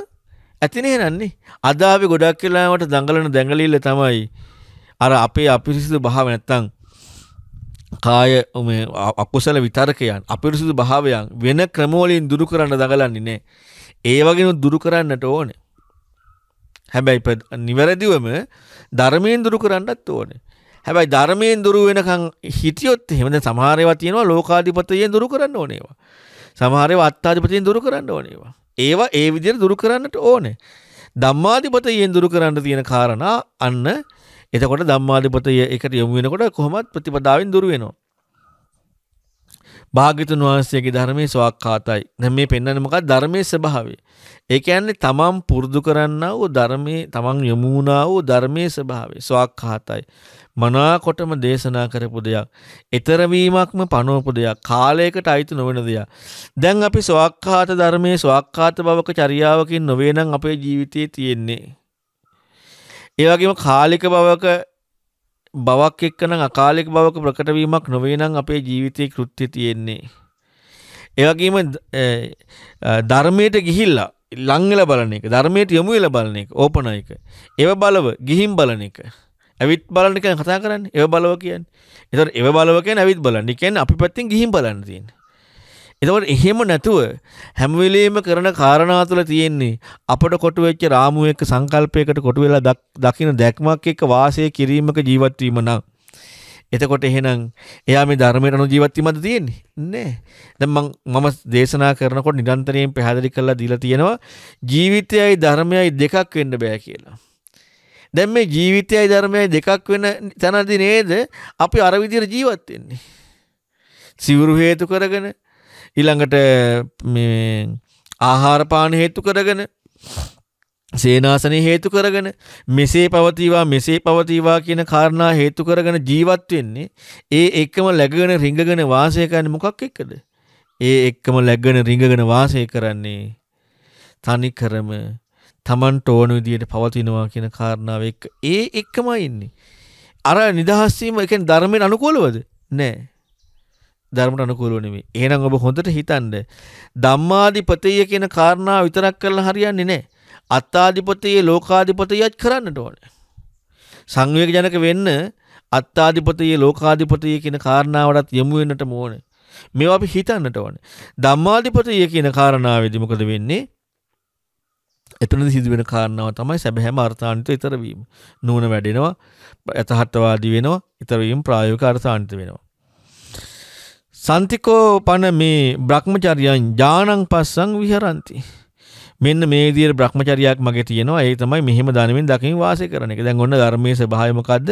ඇතිනේ නන්නේ අද අපි ගොඩක් වෙලාවට දඟලන දැඟලිල්ල තමයි අර අපේ අපිරිසිදු භාව නැත්තම් කාය අකුසල විතරකයන් අපිරිසිදු භාවයන් වෙන ක්‍රමෝලින් දුරු කරන්න දගලන්නේ නෑ. ඒවගෙන දුරු කරන්නට ඕන. හැබැයි නිවැරදිවම ධර්මයෙන් දුරු කරන්නත් ඕන. හැබැයි ධර්මයෙන් දුරු වෙනකං හිටියොත් එහෙමද සමහරව තියෙනවා ලෝකාධිපතයෙන් දුරු කරන්න ඕනේවා. සමහරව අත්තාධිපතයෙන් දුරු කරන්න ඕනේවා. ඒවා ඒ විදිහට දුරු කරන්නට ඕනේ. ධම්මාධිපතයෙන් දුරු කරන්න තියෙන කාරණා අන්න එතකොට ධම්මාධිපතය එකට යොමු වෙනකොට කොහොමත් ප්‍රතිපදාවෙන් දුර වෙනවා. භාග්‍යතුන් වහන්සේගේ ධර්මයේ ස්වාක්ඛාතයි. දැන් මේ පෙන්වන්නේ මොකක්ද ධර්මයේ ස්වභාවය. ඒ කියන්නේ තමන් පුරුදු කරන්නා වූ ධර්මයේ තමන් යොමු වුණා වූ ධර්මයේ ස්වභාවය ස්වාක්ඛාතයි. මනාකොටම දේශනා කරපු දෙයක්. ඊතර වීමක්ම පනවපු දෙයක්. කාලයකට අයිති නොවන දෙයක්. දැන් අපි ස්වාක්ඛාත ධර්මයේ ස්වාක්ඛාත බවක චර්යාවකින් නොවේ නම් අපේ ජීවිතයේ තියෙන්නේ ඒ වගේම කාලික බවක බවක් එක්කනම් අකාලික බවක ප්‍රකට වීමක් නොවේ නම් අපේ ජීවිතයේ කෘත්‍ය තියෙන්නේ. ඒ වගේම ධර්මයට ගිහිල්ලා ලං වෙලා බලන එක, ධර්මයට යොමු වෙලා බලන එක, ඕපන එක. ඒව බලව ගිහින් බලන එක. ඇවිත් බලන එක කතා කරන්නේ. ඒව බලව කියන්නේ. ඒතකොට ඒව බලව කියන්නේ ඇවිත් බලන්න. ඒ කියන්නේ අපි පැත්තෙන් ගිහින් බලන්න තියෙන්නේ. එතකොට එහෙම නැතුව හැම වෙලෙම කරන කාරණා තුළ තියෙන්නේ අපට කොටු වෙච්ච රාමුවක සංකල්පයකට කොටු වෙලා දකින්න දැක්මක් එක්ක වාසය කිරීමක ජීවත් වීම නම් එතකොට එහෙනම් එයා මේ ධර්මයට අනුව ජීවත් වීමද තියෙන්නේ නෑ දැන් මම මම දේශනා කරනකොට නිරන්තරයෙන් පැහැදිලි කරලා දීලා තියෙනවා ජීවිතයයි ධර්මයයි දෙකක් වෙන්න බෑ කියලා දැන් මේ ජීවිතයයි ධර්මයයි දෙකක් වෙන තැනදී නේද අපි අර විදියට ජීවත් වෙන්නේ සිවුරු හේතු කරගෙන ඊළඟට ආහාරපාන හේතු කරගෙන සේනාසනය හේතු කරගෙන මෙසේ පවතිවා මෙසේ පවතිවා කියන කාරණා හේතු කරගෙන ජීවත් වෙන්නේ ඒ එක්කම läගගෙන රිංගගෙන වාසය කරන්නේ මොකක් එක්කද ඒ එක්කම läගගෙන රිංගගෙන වාසය කරන්නේ තනි කරම Tamanට ඕන විදියට පවතිනවා කියන කාරණාව එක්ක ඒ එක්කම ඉන්නේ අර නිදහස් වීම කියන්නේ ධර්මයෙන් අනුකූලවද නෑ ධර්මට අනුකූලව නෙමෙයි. එහෙනම් ඔබ හොඳට හිතන්න. ධම්මාධිපතිය කියන කාරණාව විතරක් කරලා හරියන්නේ නැහැ. අත්තාධිපතිය ලෝකාධිපතියත් කරන්නට ඕනේ. සංවේග ජනක වෙන්න අත්තාධිපතිය ලෝකාධිපතිය කියන කාරණාවටත් යොමු වෙන්නට ඕනේ. මේවා අපි හිතන්නට ඕනේ. ධම්මාධිපතිය කියන කාරණාවේදී මොකද වෙන්නේ? එතනදි සිදුවෙන කාරණාව තමයි සැබෑම අර්ථාන්විත ඊතර වීම. නුවණ වැඩෙනවා, යථාර්ථවාදී වෙනවා, ඊතර වීම ප්‍රායෝගික අර්ථාන්විත වෙනවා. සන්තිකෝ පන මේ බ්‍රහ්මචර්යයන් ඥානං පස්සං විහරಂತಿ. මෙන්න මේ විදිහට Brahmacharyaක් මගේ තියෙනවා. ඒ තමයි මෙහෙම ධනමින් දකින් වාසය කරන එක. දැන් ඔන්න ධර්මයේ ස්වභාවය මොකද්ද?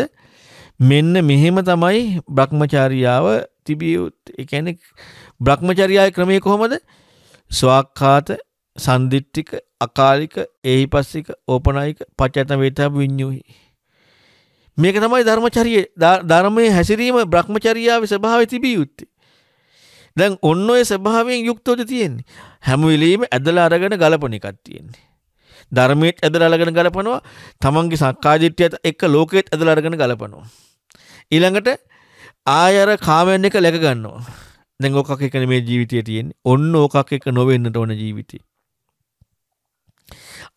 මෙන්න මෙහෙම තමයි Brahmacharyaව තිබිය යුත්තේ. ඒ කියන්නේ Brahmacharyaයේ ක්‍රමය කොහොමද? ස්වාක්ඛාත, සන්දිට්ඨික, අකාලික, ඒහිපස්සික, ඕපනායික, පචයතන වේතබ් විඤ්ඤුහි. මේක තමයි ධර්මචර්යයේ ධර්මයේ හැසිරීම Brahmacharyaවේ ස්වභාවය තිබිය යුත්තේ. දැන් ඔන්න ඔය ස්වභාවයෙන් යුක්තෝද තියෙන්නේ. හැම වෙලෙම ඇදලා අරගෙන ගලපන එකක් තියෙන්නේ. ධර්මයට ඇදලා අරගෙන ගලපනවා, තමන්ගේ සක්කායදිට්ඨියත් එක්ක ලෝකෙත් ඇදලා අරගෙන ගලපනවා. ඊළඟට ආයර කාමයන් එක läක ගන්නවා. දැන් ඕකක් එක නෙමේ ජීවිතය තියෙන්නේ. ඔන්න ඕකක් එක නොවෙන්නට ඕන ජීවිතේ.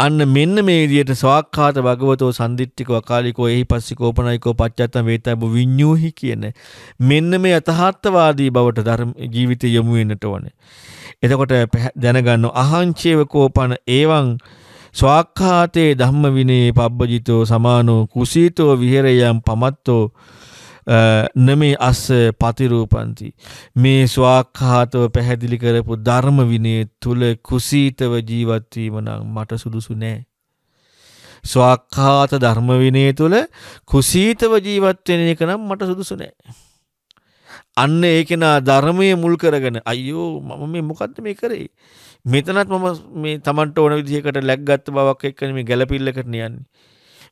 අන්න මෙන්න මේ විදිහට සවාක්කාත භගවතෝ සම්දිට්ඨිකෝ අකාලිකෝ එහි පස්සේ කෝපනයිකෝ පච්චත්තම් වේතබ්බ විඤ්ඤූහි කියන මෙන්න මේ යථාර්ථවාදී බවට ධර්ම ජීවිතය යොමු වෙන්නට ඕනේ. එතකොට දැනගන්න අහංචේව කෝපන ඒවං ස්වාක්ඛාතේ ධම්ම විනේ පබ්බජිතෝ සමානෝ කුසීතෝ විහෙරයම් පමත්තෝ නමේ අස්ස පතිරූපන්ති. මේ ස්වාක්ඛාතව පැහැදිලි කරපු ධර්ම විනය තුල කුසීතව ජීවත් වීම නම් මට සුදුසු නෑ. ස්වාක්ඛාත ධර්ම විනය තුල කුසීතව ජීවත් වෙන එක නම් මට සුදුසු නෑ. අන්න ඒකෙනා ධර්මයේ මුල් කරගෙන අයියෝ මම මේ මොකද්ද මේ කරේ මෙතනත් මම මේ Tamanට ඕන විදිහකට ලැග් ගත්ත බවක් එක්කනේ මේ ගැළපිල්ලකට යන්නේ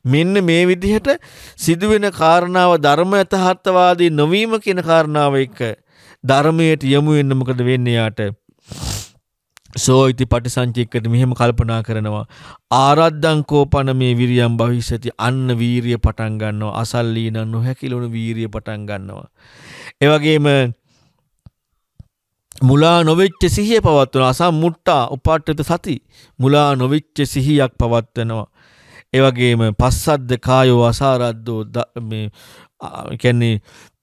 මෙන්න මේ විදිහට සිදුවෙන කාරණාව ධර්ම යථාර්ථවාදී නොවීම කියන කාරණාව එක්ක ධර්මයට යමු වෙන්න මොකද වෙන්නේ යාට සෝයිති පටිසංචික්කද මෙහෙම කල්පනා කරනවා ආරද්දං කෝපන මේ විරියම් භවිෂති අන්න වීරිය පටන් ගන්නවා අසල්ලීන නොහැකිලුණු වීරිය පටන් ගන්නවා ඒ වගේම මුලා නොවෙච්ච සිහිය පවත්වන අසම්මුට්ටා උපාට්ඨිත සති මුලා නොවෙච්ච සිහියක් පවත්වනවා ඒවගේම පස්සද්ද කායෝ අසාරද්දෝ කැන්නේ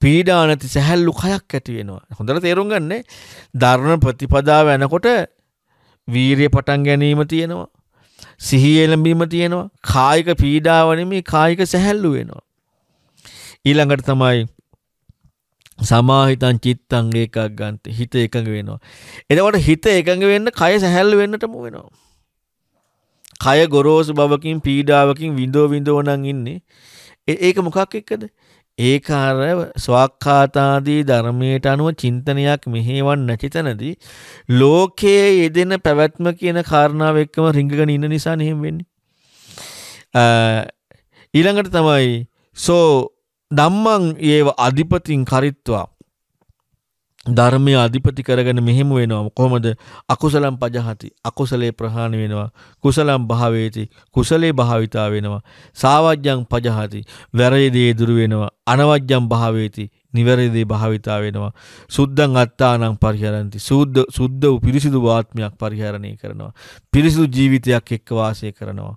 පීඩා නැති සැහැල්ලු කයක් ඇතිවෙනවා හොඳට තේරුම් ගන්නේ ධර්ණ ප්‍රතිපදාව යනකොට වීරිය පටන් ගැනීම තියෙනවා සිහි එළඹීම තියෙනවා කායික පීඩාව නෙමේ කායික සැහැල්ලු වෙනවා ඊළඟට තමයි සමාහිතං චිත්තං ඒකක් ගන්ත හිත එකඟ වෙනවා එතකොට හිත එකඟ වෙන්න කය සැහැල්ලු වෙන්නටම වෙනවා කය ගොරෝසු බවකින් පීඩාවකින් විඳෝ විඳෝනං ඉන්නේ. ඒක මොකක් එක්කද? ඒක අර ස්වාක්ඛාතාදී ධර්මයට අනුව චින්තනයක් මෙහෙවන් නැචිතනදී ලෝකයේ යෙදෙන පැවැත්ම කියන කාරණාව එක්කම රිංගගෙන ඉන්න නිසා එහෙම වෙන්නේ. ඊළඟට තමයි සෝ ධම්මං ඒව අධිපතින් කරිත්වා ධර්මය අධිපති කරගෙන මෙහෙම වෙනවා කොහොමද අකුසලම් පජහති අකුසලේ ප්‍රහාණ වෙනවා කුසලම් භාවේති කුසලේ භාවිතා වෙනවා සාවජ්ජං පජහති වැරදි දුරු වෙනවා අනවජ්ජං භාවේති නිවැරදි භාවිතා වෙනවා සුද්ධං අත්තානං පරිහරಂತಿ සුද්ධ සුද්ධ පිරිසිදු ආත්මයක් පරිහරණය කරනවා පිරිසිදු ජීවිතයක් එක්ක වාසය කරනවා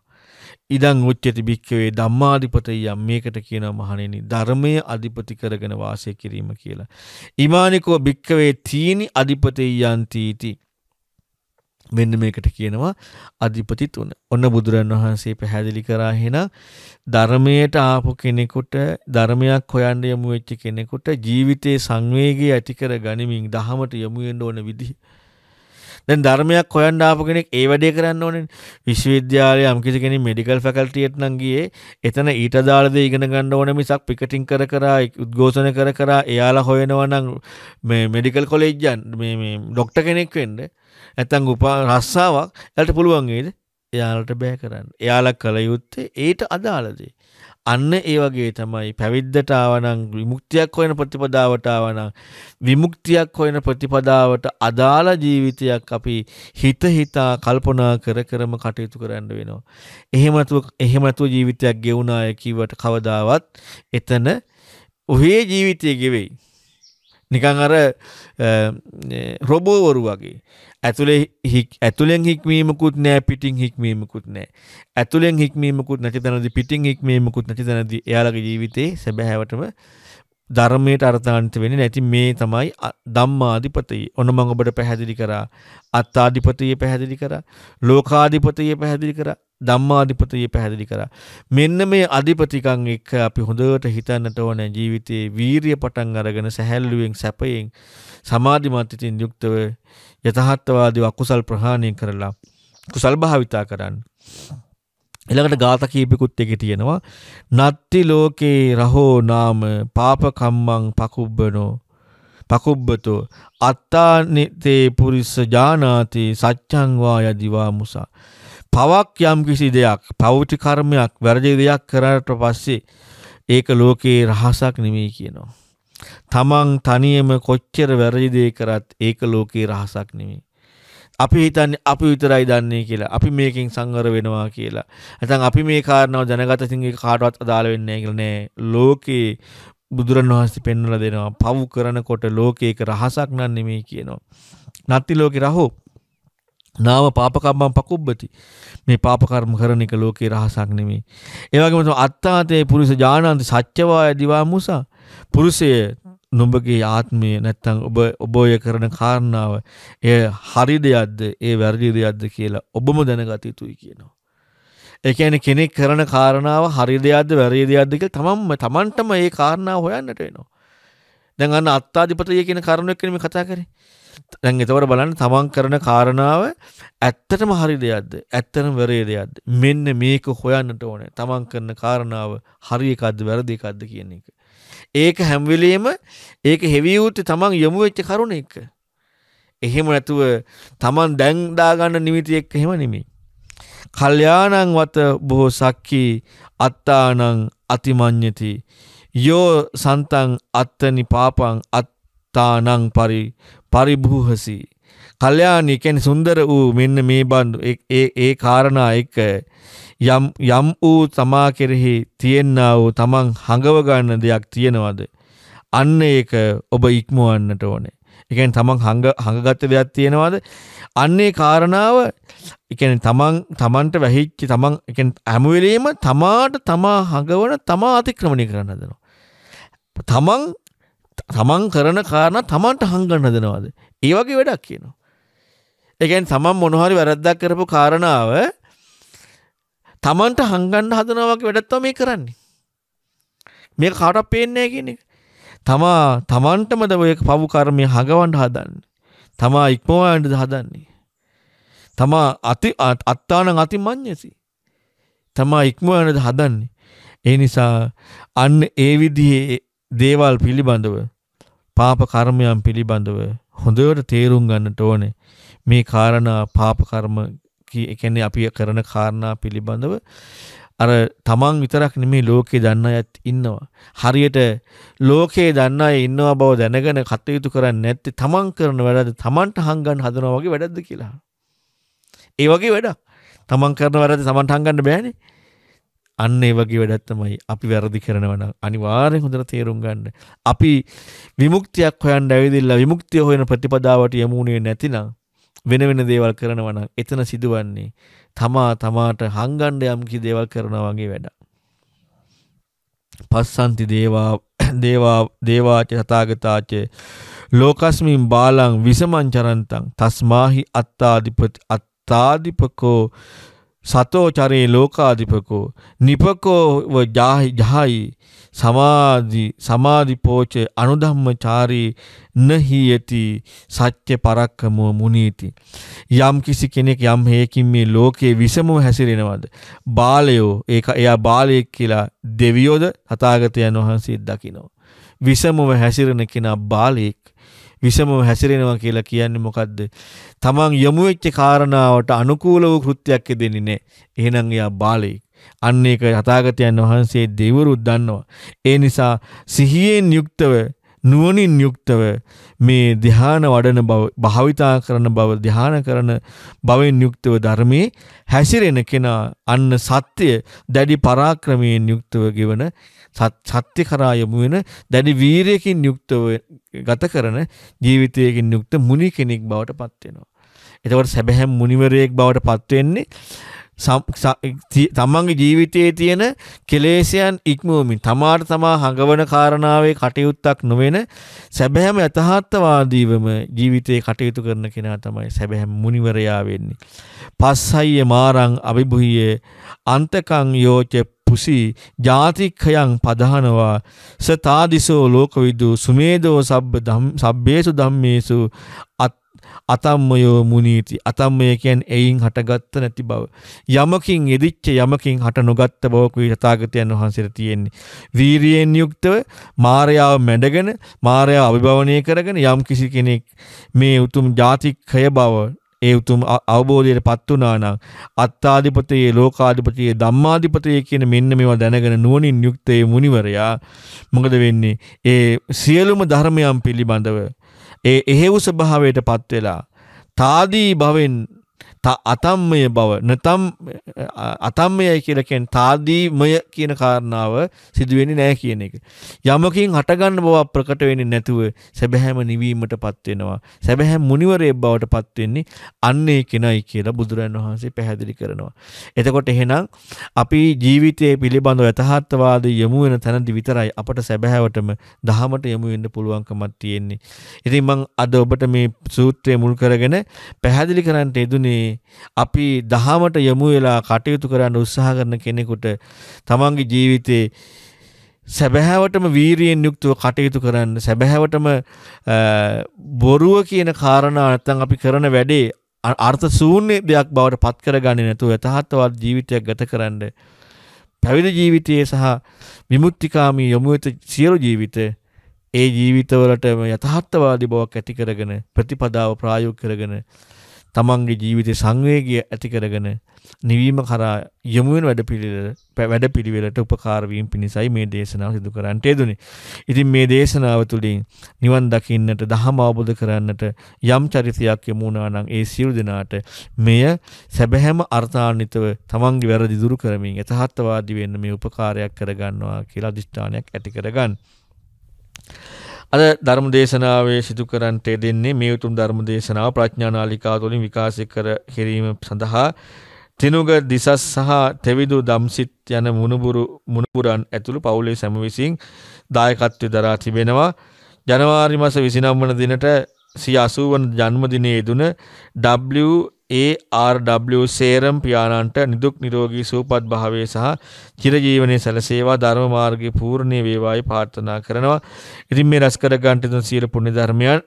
ඉදං උච්චති භික්කවේ ධම්මාධිපතය මේකට කියන මහණෙනි ධර්මය අධිපති කරගෙන වාසය කිරීම කියලා. ඉමානිකෝ භික්කවේ තීනි අධිපතයන්තීති. මෙන්න මේකට කියනවා අධිපති තුන. ඔන්න බුදුරන් වහන්සේ පැහැදිලි කරා එහෙනම් ධර්මයට ආපු කෙනෙකුට ධර්මයක් හොයන්න යමු වෙච්ච කෙනෙකුට ජීවිතේ සංවේගය ඇති කර ගනිමින් දහමට යමු වෙන්න ඕන විදිහ දැන් ධර්මයක් හොයන්න ආපු කෙනෙක් ඒ වැඩේ කරන්න ඕනේ. විශ්වවිද්‍යාලය යම්කිසි කෙනෙක් මෙඩිකල් ෆැකල්ටියට නම් ගියේ එතන ඊට අදාළ දේ ඉගෙන ගන්න ඕනේ මිසක් පිකටින් කර කර උද්ඝෝෂණ කර කර එයාලා හොයනවා නම් මේ මෙඩිකල් කොලෙජ් යන මේ මේ ડોක්ටර් කෙනෙක් වෙන්න නැත්නම් උපා රස්සාවක් එයාලට පුළුවන් වේද? එයාලට බෑ කරන්න. එයාලා කළ යුත්තේ ඊට අදාළ දේ. අන්න ඒ වගේ තමයි පැවිද්දට ආවනම් විමුක්තියක් හොයන ප්‍රතිපදාවට ආවනම් විමුක්තියක් හොයන ප්‍රතිපදාවට අදාළ ජීවිතයක් අපි හිත හිතා කල්පනා කර කරම කටයුතු කරන්න වෙනවා. එහෙම නැතුව එහෙම නැතුව ජීවිතයක් ගෙවුනාය කිව්වට කවදාවත් එතන ඔහේ ජීවිතය ගෙවෙයි. නිකන් අර රොබෝවරු වගේ ඇතුලේ ඇතුලෙන් හික්මීමකුත් නෑ පිටින් හික්මීමකුත් නෑ ඇතුලෙන් හික්මීමකුත් නැති තැනදි පිටින් හික්මීමකුත් නැති තැනදි එයාලගේ ජීවිතේ සැබෑවටම ධර්මයට අර්ථාන්ත වෙන්නේ නැති මේ තමයි ධම්මාධිපතිය. ඔන්න මම ඔබට පැහැදිලි කරා. අත්තාධිපතිය පැහැදිලි කරා. ලෝකාධිපතිය පැහැදිලි කරා. ධම්මාධිපතිය පැහැදිලි කරා. මෙන්න මේ අධිපතිකම් එක්ක අපි හොඳට හිතන්නට ඕන ජීවිතයේ වීරිය පටන් අරගෙන සැහැල්ලුවෙන් සැපයෙන් සමාධිමත් ඉතින් යුක්තව යථාර්ථවාදී අකුසල් ප්‍රහාණය කරලා කුසල් භාවිතා කරන්න. ඊළඟට ගාථා කීපිකුත් එකේ තියෙනවා නත්ති ලෝකේ රහෝ නාම පාප කම්මං පකුබ්බනෝ පකුබ්බතෝ අත්තානිතේ පුරිස ජානාති සච්ඡං වා යදිවා මුසා පවක් යම්කිසි දෙයක් පෞචි කර්මයක් වැරදි දෙයක් කරාට පස්සේ ඒක ලෝකයේ රහසක් නෙමෙයි කියනවා. තමන් තනියම කොච්චර වැරදි දේ කරත් ඒක ලෝකයේ රහසක් නෙමෙයි. අපි හිතන්නේ අපි විතරයි දන්නේ කියලා. අපි මේකෙන් සංවර වෙනවා කියලා. නැත්නම් අපි මේ කාරණාව දැනගත තින් ඒක කාටවත් අදාළ වෙන්නේ නැහැ කියලා නෑ. ලෝකේ බුදුරණවහන්සේ පෙන්වලා දෙනවා. පව් කරනකොට ලෝකේක රහසක් නන් නෙමෙයි කියනවා. නත්ති ලෝකේ රහෝ නාම පාපකම්මං පකුබ්බති මේ පාප කර්ම කරන එක ලෝකේ රහසක් නෙමෙයි ඒ වගේම අත්තාතේ පුරුෂ ඥානන්ත සත්‍යවාය දිවා මුසා පුරුෂය නුඹගේ ආත්මය නැත්තම් ඔබ ඔබ ඔය කරන කාරණාව එය හරි දෙයක්ද ඒ වැරදි දෙයක්ද කියලා ඔබම දැනගත යුතුයි කියනවා ඒ කියන්නේ කෙනෙක් කරන කාරණාව හරි දෙයක්ද වැරදි දෙයක්ද කියලා තමන්ම තමන්ටම ඒ කාරණාව හොයන්නට වෙනවා දැන් අන්න අත්තාධිපතිය කියන කරුණක් ගැන මේ කතා කරේ දැන් එතවට බලන්න තමන් කරන කාරණාව ඇත්තටම හරි දෙයක්ද ඇත්තටම වැරදි දෙයක්ද මෙන්න මේක හොයන්නට ඕනේ තමන් කරන කාරණාව හරි එකක්ද වැරදි එකක්ද කියන එක. ඒක හැම වෙලෙම ඒක හෙවි යුත්තේ තමන් යමු වෙච්ච කරුණ එක. එහෙම නැතුව තමන් දැන් දාගන්න නිමිති එක්ක එහෙම නෙමෙයි. කල්යාණං වත බොහෝ සක්කි අත්තානං අතිමඤ්ඤති යෝ සන්තං අත්තනි පාපං අත් තානං පරි පරිභූහසි කල්යාණී කියන්නේ සුන්දර වූ මෙන්න මේ බඳු ඒ ඒ කාරණා එක යම් යම් වූ තමා කෙරෙහි තියෙනා වූ තමන් හඟව ගන්න දෙයක් තියනවද අන්න ඒක ඔබ ඉක්මවන්නට ඕනේ. ඒ කියන්නේ තමන් හඟ හඟගත්ත දෙයක් තියනවද අන්න ඒ කාරණාව ඒ කියන්නේ තමන් තමන්ට වැහිච්ච තමන් ඒ කියන්නේ හැම වෙලෙම තමාට තමා හඟවන තමා අතික්‍රමණය කරන්න හදනවා. තමන් තමන් කරන කාරණ තමන්ට හංගන්න දෙනවාද. ඒවගේ වැඩක් කියනවා. එකන් තමන් මොනහරි වැරද්දක් කරපු කාරණාව තමන්ට හංගන්න හදනවාගේ වැඩත්තව මේ කරන්නේ. මේ කාටක් පේන්නේ කියන එක. තමා තමන්ටමද ඔය පවු කර්මය හඟවන්ට හදන්න. තමා ඉක්මවාන්ට හදන්නේ. තමා අති අත්තාන අති මං්්‍යසි. තමා ඉක්මවනද හදන්නේ. ඒ නිසා අන්න ඒ විදිහේ දේවල් පිළිබඳව පාප කර්මයන් පිළිබඳව හොඳට තේරුම් ගන්නට ඕනේ. මේ කාරණා පාප කර්ම ඒ කියන්නේ අපි කරන කාරණා පිළිබඳව අර තමන් විතරක් නෙමේ ලෝකේ දන්න අයත් ඉන්නවා. හරියට ලෝකේ දන්න අය ඉන්නවා බව දැනගෙන කටයුතු කරන්නේ නැත්නම් තමන් කරන වැඩද තමන්ට හංගන්න හදනවා වගේ වැඩක්ද කියලා. ඒ වගේ වැඩක්. තමන් කරන වැඩද තමන්ට හංගන්න බෑනේ. අන්න ඒ වගේ වැඩක් තමයි අපි වැරදි කරනවා නම් අනිවාර්යෙන් හොඳට තේරුම් ගන්න. අපි විමුක්තියක් හොයන්න ඇවිදilla විමුක්තිය හොයන ප්‍රතිපදාවට යමුනේ නැතිනම් වෙන වෙන දේවල් කරනවා නම් එතන සිදුවන්නේ තමා තමාට හංගන්න යම්කි දේවල් කරනවා වගේ වැඩ. පස්සන්ති දේවා දේවා දේවාච තථාගතාච ලෝකස්මින් බාලං විසමං චරන්තං තස්මාහි අත්තාදිපති අත්තාදිපකෝ සතෝ චරේ ලෝකාධිපකෝ නිපකෝව ජාහි ජහයි සමාධි සමාධිපෝච අනුධම්මචාරී නහියති සත්‍ය පරක්කමෝ මුනීති යම් කිසි කෙනෙක් යම් හේකින් මේ ලෝකයේ විසමව හැසිරෙනවද බාලයෝ ඒක එයා බාලයෙක් කියලා දෙවියෝද තථාගතයන් වහන්සේ දකිනවා විසමව හැසිරෙන කෙනා බාලයෙක් විසමව හැසිරෙනවා කියලා කියන්නේ මොකද්ද? තමන් යොමු වෙච්ච කාරණාවට අනුකූල වූ කෘත්‍යයක් දෙන්නේ නැහැ. එහෙනම් එයා බාලයෙක්. අන්න ඒක තථාගතයන් වහන්සේ දෙවිවරුත් දන්නවා. ඒ නිසා සිහියෙන් යුක්තව නුවණින් යුක්තව මේ ධ්‍යාන වඩන බව භාවිතා කරන බව ධ්‍යාන කරන බවෙන් යුක්තව ධර්මයේ හැසිරෙන කෙනා අන්න සත්‍ය දැඩි පරාක්‍රමයෙන් යුක්තව ගෙවන සත්‍ය කරා යොමු වෙන දැඩි වීරයකින් යුක්තව ගත කරන ජීවිතයකින් යුක්ත මුනි කෙනෙක් බවට පත් වෙනවා. එතකොට සැබෑම් මුනිවරයෙක් බවට පත් වෙන්නේ තමන්ගේ ජීවිතයේ තියෙන කෙලේශයන් ඉක්මවමින් තමාට තමා හඟවන කාරණාවේ කටයුත්තක් නොවන සැබෑම යථාර්ථවාදීවම ජීවිතේ කටයුතු කරන කෙනා තමයි සැබෑම මුනිවරයා වෙන්නේ. පස්සය මාරං අභිභුය අන්තකං යෝච පුසි ජාතික්ඛයන් පදහනවා සතාදිසෝ ලෝකවිදු සුමේදෝ සබ්බ සබ්බේසු ධම්මේසු අතම්මයෝ මුනීති අතම්මය කියන්නේ එයින් හටගත්ත නැති බව යමකින් එදිච්ච යමකින් හට නොගත්ත බවක විතථාගතයන් වහන්සේට තියෙන්නේ වීරියෙන් යුක්තව මායාව මැඩගෙන මායාව අභිභවනය කරගෙන යම් කිසි කෙනෙක් මේ උතුම් ජාතික්ඛය බව ඒ උතුම් අවබෝධයට පත් වුණා නම් අත්තාධිපතියේ ලෝකාධිපතියේ ධම්මාධිපතියේ කියන මෙන්න මේවා දැනගෙන නුවණින් යුක්ත ඒ මුනිවරයා මොකද වෙන්නේ ඒ සියලුම ධර්මයන් පිළිබඳව ඒ එහෙව් ස්වභාවයට පත් වෙලා තාදී භවෙන් අතම්මය බව නැතම් අතම්මයයි කියලකෙන් තාදීමය කියන කාරණාව සිදුවෙන්නේ නෑ කියන එක. යමකින් හටගන්න බව ප්‍රකට වෙන්නේ නැතුව සැබෑම නිවීමට පත්වෙනවා. සැබැහැ මුනිවරේ බවට පත්වෙන්නේ අන්නේ කෙනයි කියලා බුදුරන් වහන්සේ පැහැදිලි කරනවා. එතකොට එහෙනම් අපි ජීවිතයේ පිළිබඳව යථාර්ථවාදී යමු වෙන තැනදි විතරයි අපට සැබෑවටම දහමට යමු වෙන්න පුළුවන්කමක් තියෙන්නේ. ඉතින් මං අද ඔබට මේ සූත්‍රය මුල් කරගෙන පැහැදිලි කරන්නට යෙදුනේ වෙන්නේ අපි දහමට යොමු වෙලා කටයුතු කරන්න උත්සාහ කරන කෙනෙකුට තමන්ගේ ජීවිතේ සැබෑවටම වීරියෙන් යුක්තව කටයුතු කරන්න සැබෑවටම බොරුව කියන කාරණා නැත්නම් අපි කරන වැඩේ අර්ථ ශූන්‍ය දෙයක් බවට පත් කරගන්නේ නැතුව යථාර්ථවත් ජීවිතයක් ගත කරන්න පැවිදි ජීවිතයේ සහ විමුක්තිකාමී යොමු වෙත සියලු ජීවිතේ ඒ ජීවිතවලටම යථාර්ථවාදී බවක් ඇති කරගෙන ප්‍රතිපදාව ප්‍රායෝගික කරගෙන තමන්ගේ ජීවිතය සංවේගය ඇතිකරගෙන නිවීම කරා යොමුුවෙන් වැඩ පිළිල පැවැඩ පිළිවෙලට උපකාරවීම් පිණිසයි මේ දේශනාව සිදු කරන්නට යදුනේ. ඉතින් මේ දේශනාව තුළින් නිවන් දකින්නට දහම අවබුධ කරන්නට යම් චරිතයක් යමුණනානං ඒ සියල් දෙනාට මෙය සැබැහැම අර්ථානිතව තමන්ගේ වැරදි දුරු කරමින් ඇතහත්තවාදි වෙන්න මේ උපකාරයක් කරගන්නවා කියලා දිෂ්ඨානයක් ඇති කරගන්න. අද ධර්ම දේශනාවේ සිදු කරන්නට දෙන්නේ මේ උතුම් ධර්ම දේශනාව ප්‍රඥානාලිකාව තුළින් විකාශය කර කිරීම සඳහා තිනුග දිසස් සහ තෙවිදු දම්සිත් යන මුණුබුරු මුණුපුරන් ඇතුළු පවුලේ සැම විසින් දායකත්වය දරා තිබෙනවා ජනවාරි මාස 29 වන දිනට 180 වන ජන්මදිනයේ දුන W ARW සේරම් පියාණන්ට නිදුක් නිරෝගී සුවපත් භාවය සහ චිරජීවනයේ සැලසේවා ධර්ම මාර්ගයේ පූර්ණේ වේවායි ප්‍රාර්ථනා කරනවා. ඉතින් මේ රස කර ගන්නට දුන් සියලු පුණ්‍ය ධර්මයන්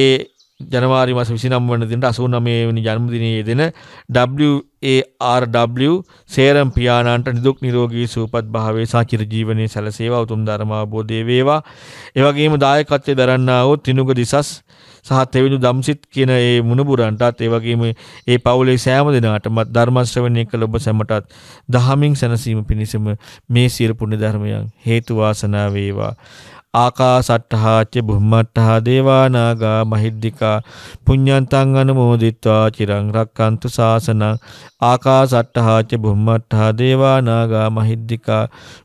ඒ ජනවාරි මාස 29 වන දිනට 89 වෙනි ජන්මදිනයේ දෙන WARW සේරම් පියාණන්ට නිදුක් නිරෝගී සුවපත් භාවය සහ චිරජීවනයේ සැලසේවා උතුම් ධර්ම අවබෝධය වේවා. ඒ වගේම දායකත්වයේ දරන්නා වූ තිනුග දිසස් සහ තෙවිඳු දම්සිත් කියන ඒ මුණුබුරන්ටත් ඒ වගේම ඒ පවුලේ සෑම දෙනාටමත් ධර්ම ශ්‍රවණය කළ ඔබ සැමටත් දහමින් සැනසීම පිණිසම මේ සියලු පුණ්‍ය ධර්මයන් හේතු වාසනා වේවා ආකාසට්ඨහාච බුම්මට්ඨහා දේවානාගා මහිද්దికා පුඤ්ඤන්තං අනුමෝදිත්වා චිරං රක්칸තු සාසනං ආකාසට්ඨහාච බුම්මට්ඨහා දේවානාගා මහිද්దికා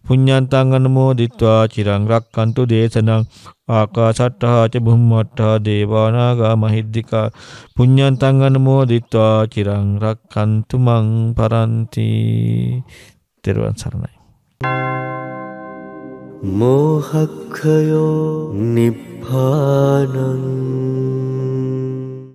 පුඤ්ඤන්තං අනුමෝදිත්වා චිරං රක්칸තු දේශනං ආකාසට්ඨාච බුම්මට්ඨා දේවානාගා මහිද්దికා පුඤ්ඤන්තං අනුමෝදිත්වා චිරං රක්칸තු මං පරන්ති තෙරුවන් සරණයි Thank you. मोहखयो निभानम्